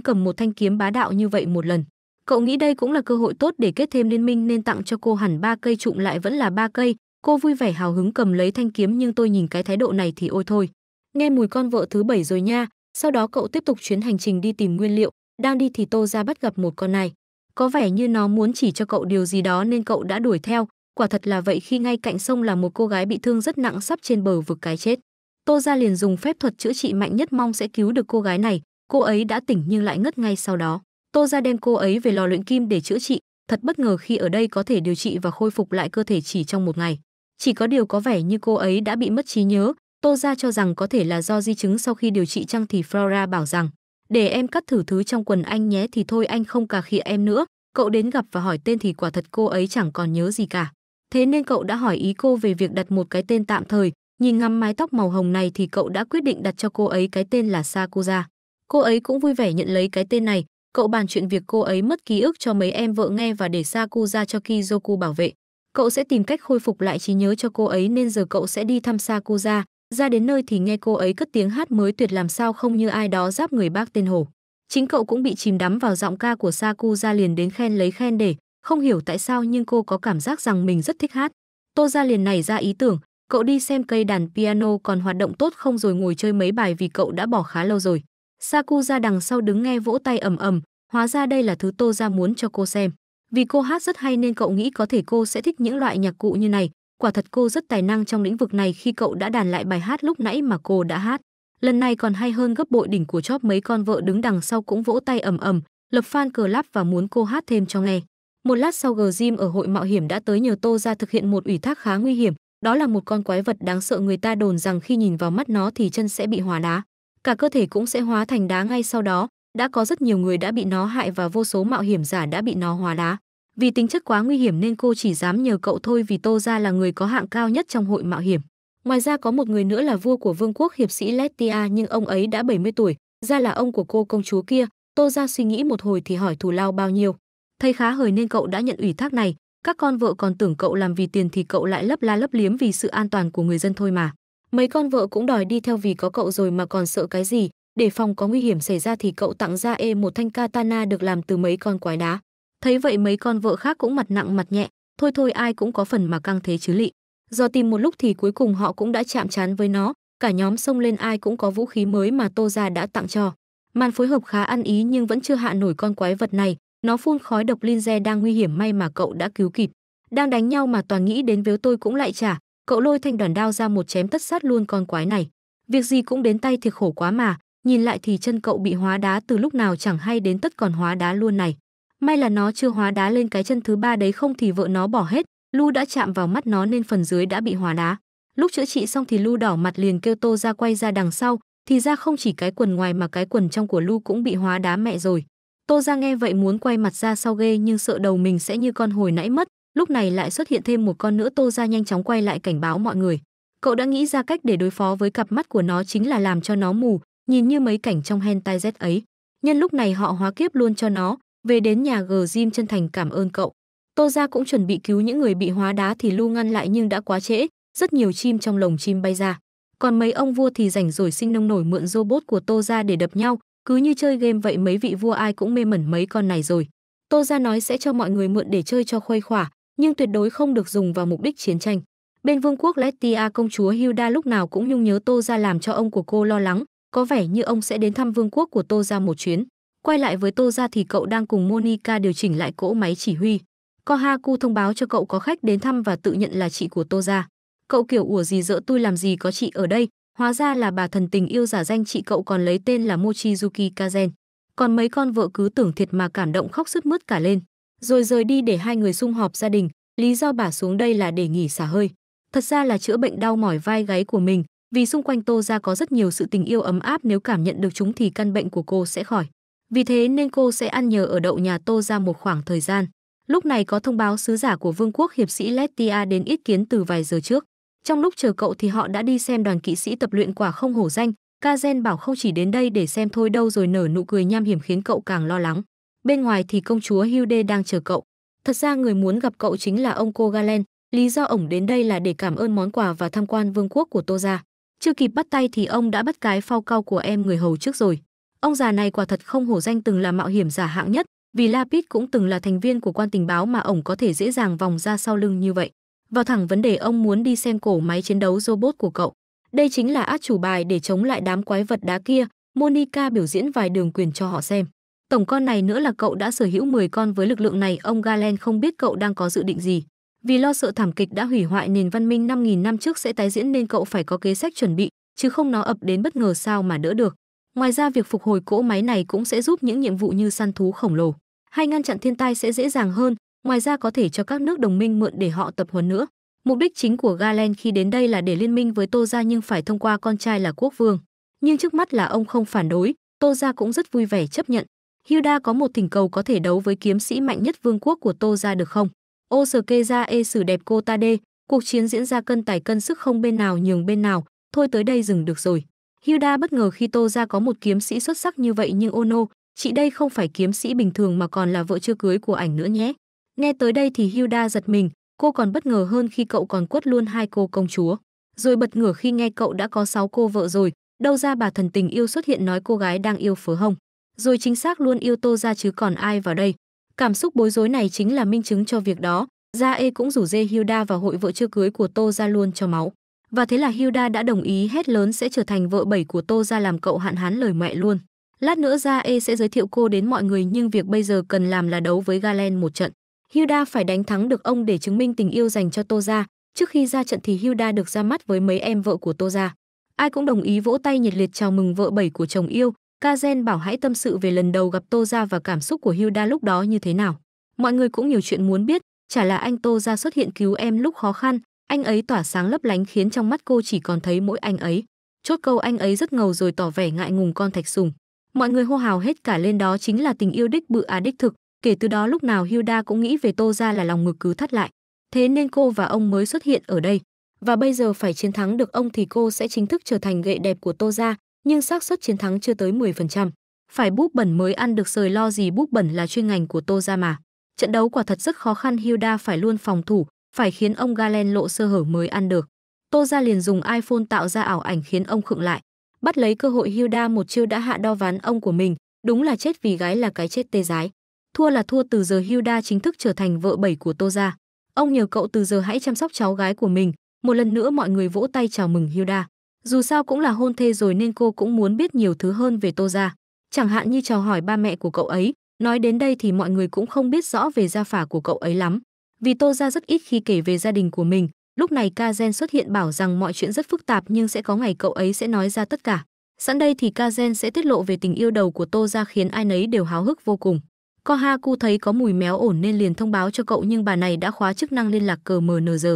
cầm một thanh kiếm bá đạo như vậy một lần Cậu nghĩ đây cũng là cơ hội tốt để kết thêm liên minh nên tặng cho cô hẳn ba cây trụng lại vẫn là ba cây. Cô vui vẻ hào hứng cầm lấy thanh kiếm nhưng tôi nhìn cái thái độ này thì ôi thôi. Nghe mùi con vợ thứ bảy rồi nha. Sau đó cậu tiếp tục chuyến hành trình đi tìm nguyên liệu. Đang đi thì Tô ra bắt gặp một con này. Có vẻ như nó muốn chỉ cho cậu điều gì đó nên cậu đã đuổi theo. Quả thật là vậy khi ngay cạnh sông là một cô gái bị thương rất nặng sắp trên bờ vực cái chết. Tô ra liền dùng phép thuật chữa trị mạnh nhất mong sẽ cứu được cô gái này. Cô ấy đã tỉnh nhưng lại ngất ngay sau đó. Tô Gia đem cô ấy về lò luyện kim để chữa trị, thật bất ngờ khi ở đây có thể điều trị và khôi phục lại cơ thể chỉ trong một ngày. Chỉ có điều có vẻ như cô ấy đã bị mất trí nhớ, Tô Gia cho rằng có thể là do di chứng sau khi điều trị chăng thì Flora bảo rằng để em cắt thử thứ trong quần anh nhé thì thôi anh không cà khịa em nữa, cậu đến gặp và hỏi tên thì quả thật cô ấy chẳng còn nhớ gì cả. Thế nên cậu đã hỏi ý cô về việc đặt một cái tên tạm thời, nhìn ngắm mái tóc màu hồng này thì cậu đã quyết định đặt cho cô ấy cái tên là Sakuza. Cô ấy cũng vui vẻ nhận lấy cái tên này, Cậu bàn chuyện việc cô ấy mất ký ức cho mấy em vợ nghe và để Saku ra cho Kizoku bảo vệ. Cậu sẽ tìm cách khôi phục lại trí nhớ cho cô ấy nên giờ cậu sẽ đi thăm Saku ra. Ra đến nơi thì nghe cô ấy cất tiếng hát mới tuyệt làm sao không như ai đó giáp người bác tên Hổ. Chính cậu cũng bị chìm đắm vào giọng ca của Saku ra liền đến khen lấy khen để, không hiểu tại sao nhưng cô có cảm giác rằng mình rất thích hát. Tô ra liền này ra ý tưởng, cậu đi xem cây đàn piano còn hoạt động tốt không rồi ngồi chơi mấy bài vì cậu đã bỏ khá lâu rồi. Saku ra đằng sau đứng nghe vỗ tay ầm ầm, hóa ra đây là thứ Tô ra muốn cho cô xem. Vì cô hát rất hay nên cậu nghĩ có thể cô sẽ thích những loại nhạc cụ như này, quả thật cô rất tài năng trong lĩnh vực này khi cậu đã đàn lại bài hát lúc nãy mà cô đã hát. Lần này còn hay hơn gấp bội đỉnh của chóp mấy con vợ đứng đằng sau cũng vỗ tay ầm ầm, lập fan cờ lắp và muốn cô hát thêm cho nghe. Một lát sau Grim ở hội mạo hiểm đã tới nhờ Tô ra thực hiện một ủy thác khá nguy hiểm, đó là một con quái vật đáng sợ người ta đồn rằng khi nhìn vào mắt nó thì chân sẽ bị hòa đá cả cơ thể cũng sẽ hóa thành đá ngay sau đó đã có rất nhiều người đã bị nó hại và vô số mạo hiểm giả đã bị nó hóa đá vì tính chất quá nguy hiểm nên cô chỉ dám nhờ cậu thôi vì tô gia là người có hạng cao nhất trong hội mạo hiểm ngoài ra có một người nữa là vua của vương quốc hiệp sĩ letia nhưng ông ấy đã 70 tuổi ra là ông của cô công chúa kia tô gia suy nghĩ một hồi thì hỏi thù lao bao nhiêu thấy khá hời nên cậu đã nhận ủy thác này các con vợ còn tưởng cậu làm vì tiền thì cậu lại lấp la lấp liếm vì sự an toàn của người dân thôi mà Mấy con vợ cũng đòi đi theo vì có cậu rồi mà còn sợ cái gì, để phòng có nguy hiểm xảy ra thì cậu tặng ra e một thanh katana được làm từ mấy con quái đá. Thấy vậy mấy con vợ khác cũng mặt nặng mặt nhẹ, thôi thôi ai cũng có phần mà căng thế chứ lị. Do tìm một lúc thì cuối cùng họ cũng đã chạm chán với nó, cả nhóm xông lên ai cũng có vũ khí mới mà Tô Gia đã tặng cho. Màn phối hợp khá ăn ý nhưng vẫn chưa hạ nổi con quái vật này, nó phun khói độc linze đang nguy hiểm may mà cậu đã cứu kịp. Đang đánh nhau mà toàn nghĩ đến vếu tôi cũng lại trả, cậu lôi thanh đoàn đao ra một chém tất sát luôn con quái này việc gì cũng đến tay thiệt khổ quá mà nhìn lại thì chân cậu bị hóa đá từ lúc nào chẳng hay đến tất còn hóa đá luôn này may là nó chưa hóa đá lên cái chân thứ ba đấy không thì vợ nó bỏ hết lu đã chạm vào mắt nó nên phần dưới đã bị hóa đá lúc chữa trị xong thì lu đỏ mặt liền kêu tô ra quay ra đằng sau thì ra không chỉ cái quần ngoài mà cái quần trong của lu cũng bị hóa đá mẹ rồi tô ra nghe vậy muốn quay mặt ra sau ghê nhưng sợ đầu mình sẽ như con hồi nãy mất lúc này lại xuất hiện thêm một con nữa tô ra nhanh chóng quay lại cảnh báo mọi người cậu đã nghĩ ra cách để đối phó với cặp mắt của nó chính là làm cho nó mù nhìn như mấy cảnh trong hentai z ấy nhân lúc này họ hóa kiếp luôn cho nó về đến nhà g jim chân thành cảm ơn cậu tô ra cũng chuẩn bị cứu những người bị hóa đá thì lu ngăn lại nhưng đã quá trễ rất nhiều chim trong lồng chim bay ra còn mấy ông vua thì rảnh rồi sinh nông nổi mượn robot của tô ra để đập nhau cứ như chơi game vậy mấy vị vua ai cũng mê mẩn mấy con này rồi tô ra nói sẽ cho mọi người mượn để chơi cho khuây khỏa nhưng tuyệt đối không được dùng vào mục đích chiến tranh. Bên vương quốc Letia công chúa Hilda lúc nào cũng nhung nhớ Tô ra làm cho ông của cô lo lắng, có vẻ như ông sẽ đến thăm vương quốc của Tô ra một chuyến. Quay lại với Tô ra thì cậu đang cùng Monica điều chỉnh lại cỗ máy chỉ huy. Kohaku thông báo cho cậu có khách đến thăm và tự nhận là chị của Tô ra. Cậu kiểu ủa gì dỡ tôi làm gì có chị ở đây, hóa ra là bà thần tình yêu giả danh chị cậu còn lấy tên là Mochizuki Kazen. Còn mấy con vợ cứ tưởng thiệt mà cảm động khóc sứt mướt cả lên rồi rời đi để hai người sum họp gia đình, lý do bà xuống đây là để nghỉ xả hơi. Thật ra là chữa bệnh đau mỏi vai gáy của mình, vì xung quanh Tô gia có rất nhiều sự tình yêu ấm áp nếu cảm nhận được chúng thì căn bệnh của cô sẽ khỏi. Vì thế nên cô sẽ ăn nhờ ở đậu nhà Tô gia một khoảng thời gian. Lúc này có thông báo sứ giả của Vương quốc hiệp sĩ Letia đến ý kiến từ vài giờ trước. Trong lúc chờ cậu thì họ đã đi xem đoàn kỵ sĩ tập luyện quả không hổ danh, Kazen bảo không chỉ đến đây để xem thôi đâu rồi nở nụ cười nham hiểm khiến cậu càng lo lắng. Bên ngoài thì công chúa Hilde đang chờ cậu. Thật ra người muốn gặp cậu chính là ông cô Galen, lý do ổng đến đây là để cảm ơn món quà và tham quan vương quốc của Tô gia. Chưa kịp bắt tay thì ông đã bắt cái phao cao của em người hầu trước rồi. Ông già này quả thật không hổ danh từng là mạo hiểm giả hạng nhất, vì Lapid cũng từng là thành viên của quan tình báo mà ổng có thể dễ dàng vòng ra sau lưng như vậy. Vào thẳng vấn đề ông muốn đi xem cổ máy chiến đấu robot của cậu. Đây chính là át chủ bài để chống lại đám quái vật đá kia, Monica biểu diễn vài đường quyền cho họ xem. Tổng con này nữa là cậu đã sở hữu 10 con với lực lượng này, ông Galen không biết cậu đang có dự định gì. Vì lo sợ thảm kịch đã hủy hoại nền văn minh 5.000 năm trước sẽ tái diễn nên cậu phải có kế sách chuẩn bị, chứ không nó ập đến bất ngờ sao mà đỡ được. Ngoài ra việc phục hồi cỗ máy này cũng sẽ giúp những nhiệm vụ như săn thú khổng lồ hay ngăn chặn thiên tai sẽ dễ dàng hơn, ngoài ra có thể cho các nước đồng minh mượn để họ tập huấn nữa. Mục đích chính của Galen khi đến đây là để liên minh với Tô Gia nhưng phải thông qua con trai là quốc vương. Nhưng trước mắt là ông không phản đối, Tô Gia cũng rất vui vẻ chấp nhận. Hilda có một thỉnh cầu có thể đấu với kiếm sĩ mạnh nhất vương quốc của Tô ra được không? Ô sờ kê ra ê sử đẹp cô ta đê, cuộc chiến diễn ra cân tài cân sức không bên nào nhường bên nào, thôi tới đây dừng được rồi. Hilda bất ngờ khi Tô ra có một kiếm sĩ xuất sắc như vậy nhưng Ono, chị đây không phải kiếm sĩ bình thường mà còn là vợ chưa cưới của ảnh nữa nhé. Nghe tới đây thì Hilda giật mình, cô còn bất ngờ hơn khi cậu còn quất luôn hai cô công chúa. Rồi bật ngửa khi nghe cậu đã có sáu cô vợ rồi, đâu ra bà thần tình yêu xuất hiện nói cô gái đang yêu phớ hồng rồi chính xác luôn yêu tô ra chứ còn ai vào đây cảm xúc bối rối này chính là minh chứng cho việc đó gia ê cũng rủ dê hilda vào hội vợ chưa cưới của tô ra luôn cho máu và thế là hilda đã đồng ý hết lớn sẽ trở thành vợ bảy của tô ra làm cậu hạn hán lời mẹ luôn lát nữa gia ê sẽ giới thiệu cô đến mọi người nhưng việc bây giờ cần làm là đấu với galen một trận hilda phải đánh thắng được ông để chứng minh tình yêu dành cho tô ra trước khi ra trận thì hilda được ra mắt với mấy em vợ của tô ra ai cũng đồng ý vỗ tay nhiệt liệt chào mừng vợ bảy của chồng yêu Kazen bảo hãy tâm sự về lần đầu gặp Tô Gia và cảm xúc của Hilda lúc đó như thế nào. Mọi người cũng nhiều chuyện muốn biết, chả là anh Tô Gia xuất hiện cứu em lúc khó khăn, anh ấy tỏa sáng lấp lánh khiến trong mắt cô chỉ còn thấy mỗi anh ấy. Chốt câu anh ấy rất ngầu rồi tỏ vẻ ngại ngùng con thạch sùng. Mọi người hô hào hết cả lên đó chính là tình yêu đích bự à đích thực. Kể từ đó lúc nào Hilda cũng nghĩ về Tô Gia là lòng ngực cứ thắt lại. Thế nên cô và ông mới xuất hiện ở đây. Và bây giờ phải chiến thắng được ông thì cô sẽ chính thức trở thành gậy đẹp của Tô Gia, nhưng xác suất chiến thắng chưa tới 10%. Phải búp bẩn mới ăn được rời lo gì búp bẩn là chuyên ngành của Tô Gia mà. Trận đấu quả thật rất khó khăn Hilda phải luôn phòng thủ, phải khiến ông Galen lộ sơ hở mới ăn được. Tô Gia liền dùng iPhone tạo ra ảo ảnh khiến ông khựng lại. Bắt lấy cơ hội Hilda một chiêu đã hạ đo ván ông của mình, đúng là chết vì gái là cái chết tê dái. Thua là thua từ giờ Hilda chính thức trở thành vợ bảy của Tô Gia. Ông nhờ cậu từ giờ hãy chăm sóc cháu gái của mình. Một lần nữa mọi người vỗ tay chào mừng Hilda. Dù sao cũng là hôn thê rồi nên cô cũng muốn biết nhiều thứ hơn về Tô gia. Chẳng hạn như chào hỏi ba mẹ của cậu ấy, nói đến đây thì mọi người cũng không biết rõ về gia phả của cậu ấy lắm. Vì Tô gia rất ít khi kể về gia đình của mình, lúc này Ca xuất hiện bảo rằng mọi chuyện rất phức tạp nhưng sẽ có ngày cậu ấy sẽ nói ra tất cả. Sẵn đây thì Ca sẽ tiết lộ về tình yêu đầu của Tô gia khiến ai nấy đều háo hức vô cùng. Ko Ku thấy có mùi méo ổn nên liền thông báo cho cậu nhưng bà này đã khóa chức năng liên lạc cờ MNG.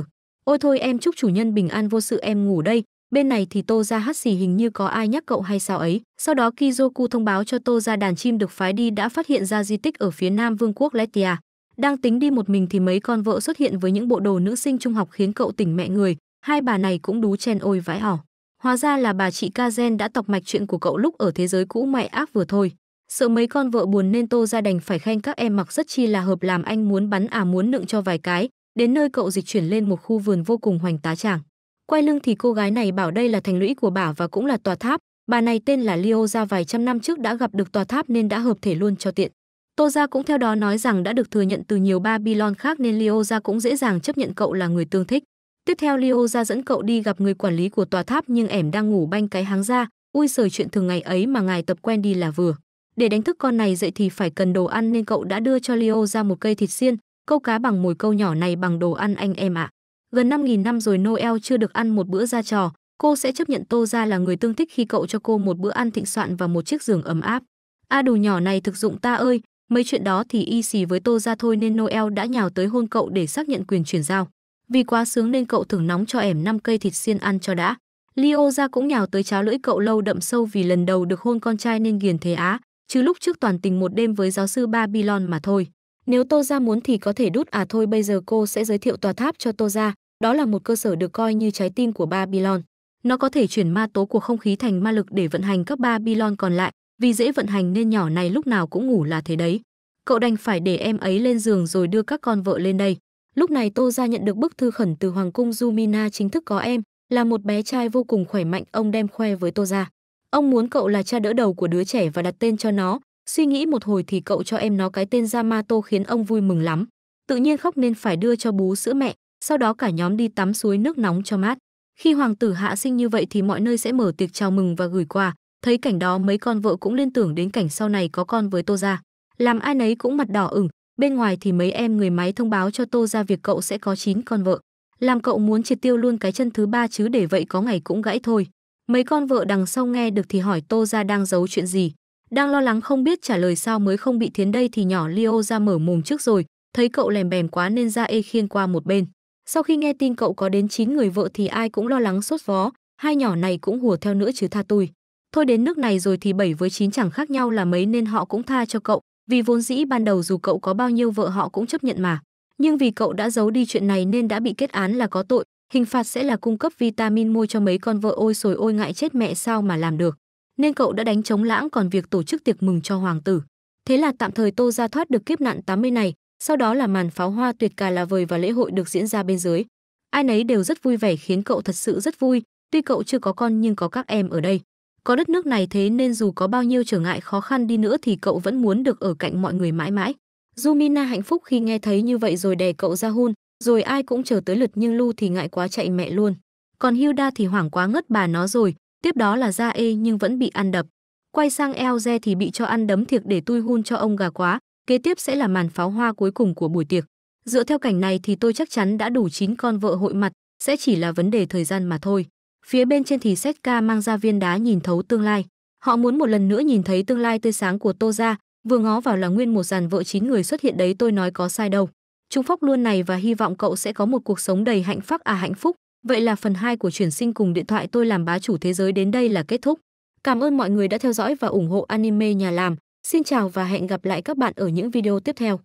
Ôi thôi em chúc chủ nhân bình an vô sự em ngủ đây, bên này thì tô ra hắt xì hình như có ai nhắc cậu hay sao ấy sau đó kizoku thông báo cho tô ra đàn chim được phái đi đã phát hiện ra di tích ở phía nam vương quốc letia đang tính đi một mình thì mấy con vợ xuất hiện với những bộ đồ nữ sinh trung học khiến cậu tỉnh mẹ người hai bà này cũng đú chen ôi vãi ỏ hóa ra là bà chị kazen đã tọc mạch chuyện của cậu lúc ở thế giới cũ mày ác vừa thôi sợ mấy con vợ buồn nên tô ra đành phải khen các em mặc rất chi là hợp làm anh muốn bắn à muốn nựng cho vài cái đến nơi cậu dịch chuyển lên một khu vườn vô cùng hoành tá tràng Quay lưng thì cô gái này bảo đây là thành lũy của bà và cũng là tòa tháp, bà này tên là Liêu gia vài trăm năm trước đã gặp được tòa tháp nên đã hợp thể luôn cho tiện. Tô gia cũng theo đó nói rằng đã được thừa nhận từ nhiều Babylon khác nên Liêu gia cũng dễ dàng chấp nhận cậu là người tương thích. Tiếp theo Liêu gia dẫn cậu đi gặp người quản lý của tòa tháp nhưng ẻm đang ngủ banh cái háng ra, ui sời chuyện thường ngày ấy mà ngài tập quen đi là vừa. Để đánh thức con này dậy thì phải cần đồ ăn nên cậu đã đưa cho Liêu ra một cây thịt xiên, câu cá bằng mồi câu nhỏ này bằng đồ ăn anh em ạ. À gần 5.000 năm rồi Noel chưa được ăn một bữa ra trò, cô sẽ chấp nhận Tô ra là người tương thích khi cậu cho cô một bữa ăn thịnh soạn và một chiếc giường ấm áp. A à, đồ nhỏ này thực dụng ta ơi, mấy chuyện đó thì y xì với Tô ra thôi nên Noel đã nhào tới hôn cậu để xác nhận quyền chuyển giao. Vì quá sướng nên cậu thưởng nóng cho ẻm năm cây thịt xiên ăn cho đã. Leo ra cũng nhào tới cháo lưỡi cậu lâu đậm sâu vì lần đầu được hôn con trai nên ghiền thế á, chứ lúc trước toàn tình một đêm với giáo sư Babylon mà thôi. Nếu Tô Gia muốn thì có thể đút à thôi bây giờ cô sẽ giới thiệu tòa tháp cho Tô Gia, đó là một cơ sở được coi như trái tim của Babylon. Nó có thể chuyển ma tố của không khí thành ma lực để vận hành các Babylon còn lại, vì dễ vận hành nên nhỏ này lúc nào cũng ngủ là thế đấy. Cậu đành phải để em ấy lên giường rồi đưa các con vợ lên đây. Lúc này Tô Gia nhận được bức thư khẩn từ Hoàng cung Jumina chính thức có em, là một bé trai vô cùng khỏe mạnh ông đem khoe với Tô Gia. Ông muốn cậu là cha đỡ đầu của đứa trẻ và đặt tên cho nó. Suy nghĩ một hồi thì cậu cho em nó cái tên Yamato khiến ông vui mừng lắm. Tự nhiên khóc nên phải đưa cho bú sữa mẹ, sau đó cả nhóm đi tắm suối nước nóng cho mát. Khi hoàng tử hạ sinh như vậy thì mọi nơi sẽ mở tiệc chào mừng và gửi quà, thấy cảnh đó mấy con vợ cũng liên tưởng đến cảnh sau này có con với Tô gia. Làm ai nấy cũng mặt đỏ ửng, bên ngoài thì mấy em người máy thông báo cho Tô gia việc cậu sẽ có 9 con vợ. Làm cậu muốn triệt tiêu luôn cái chân thứ ba chứ để vậy có ngày cũng gãy thôi. Mấy con vợ đằng sau nghe được thì hỏi Tô gia đang giấu chuyện gì. Đang lo lắng không biết trả lời sao mới không bị thiến đây thì nhỏ Leo ra mở mồm trước rồi, thấy cậu lèm bèm quá nên ra ê khiên qua một bên. Sau khi nghe tin cậu có đến 9 người vợ thì ai cũng lo lắng sốt vó, hai nhỏ này cũng hùa theo nữa chứ tha tôi. Thôi đến nước này rồi thì 7 với 9 chẳng khác nhau là mấy nên họ cũng tha cho cậu, vì vốn dĩ ban đầu dù cậu có bao nhiêu vợ họ cũng chấp nhận mà. Nhưng vì cậu đã giấu đi chuyện này nên đã bị kết án là có tội, hình phạt sẽ là cung cấp vitamin môi cho mấy con vợ ôi sồi ôi ngại chết mẹ sao mà làm được. Nên cậu đã đánh chống lãng còn việc tổ chức tiệc mừng cho hoàng tử. Thế là tạm thời Tô ra thoát được kiếp nạn 80 này, sau đó là màn pháo hoa tuyệt cả là vời và lễ hội được diễn ra bên dưới. Ai nấy đều rất vui vẻ khiến cậu thật sự rất vui, tuy cậu chưa có con nhưng có các em ở đây. Có đất nước này thế nên dù có bao nhiêu trở ngại khó khăn đi nữa thì cậu vẫn muốn được ở cạnh mọi người mãi mãi. Jumina hạnh phúc khi nghe thấy như vậy rồi đè cậu ra hôn, rồi ai cũng chờ tới lượt nhưng Lu thì ngại quá chạy mẹ luôn. Còn Hilda thì hoảng quá ngất bà nó rồi, tiếp đó là ra ê nhưng vẫn bị ăn đập. Quay sang Elze thì bị cho ăn đấm thiệt để tui hun cho ông gà quá, Kế tiếp sẽ là màn pháo hoa cuối cùng của buổi tiệc. Dựa theo cảnh này thì tôi chắc chắn đã đủ 9 con vợ hội mặt, sẽ chỉ là vấn đề thời gian mà thôi. Phía bên trên thì Setka mang ra viên đá nhìn thấu tương lai. Họ muốn một lần nữa nhìn thấy tương lai tươi sáng của Tô gia, vừa ngó vào là nguyên một dàn vợ chín người xuất hiện đấy tôi nói có sai đâu. Trung phúc luôn này và hy vọng cậu sẽ có một cuộc sống đầy hạnh phúc à hạnh phúc. Vậy là phần 2 của chuyển sinh cùng điện thoại tôi làm bá chủ thế giới đến đây là kết thúc. Cảm ơn mọi người đã theo dõi và ủng hộ anime nhà làm. Xin chào và hẹn gặp lại các bạn ở những video tiếp theo.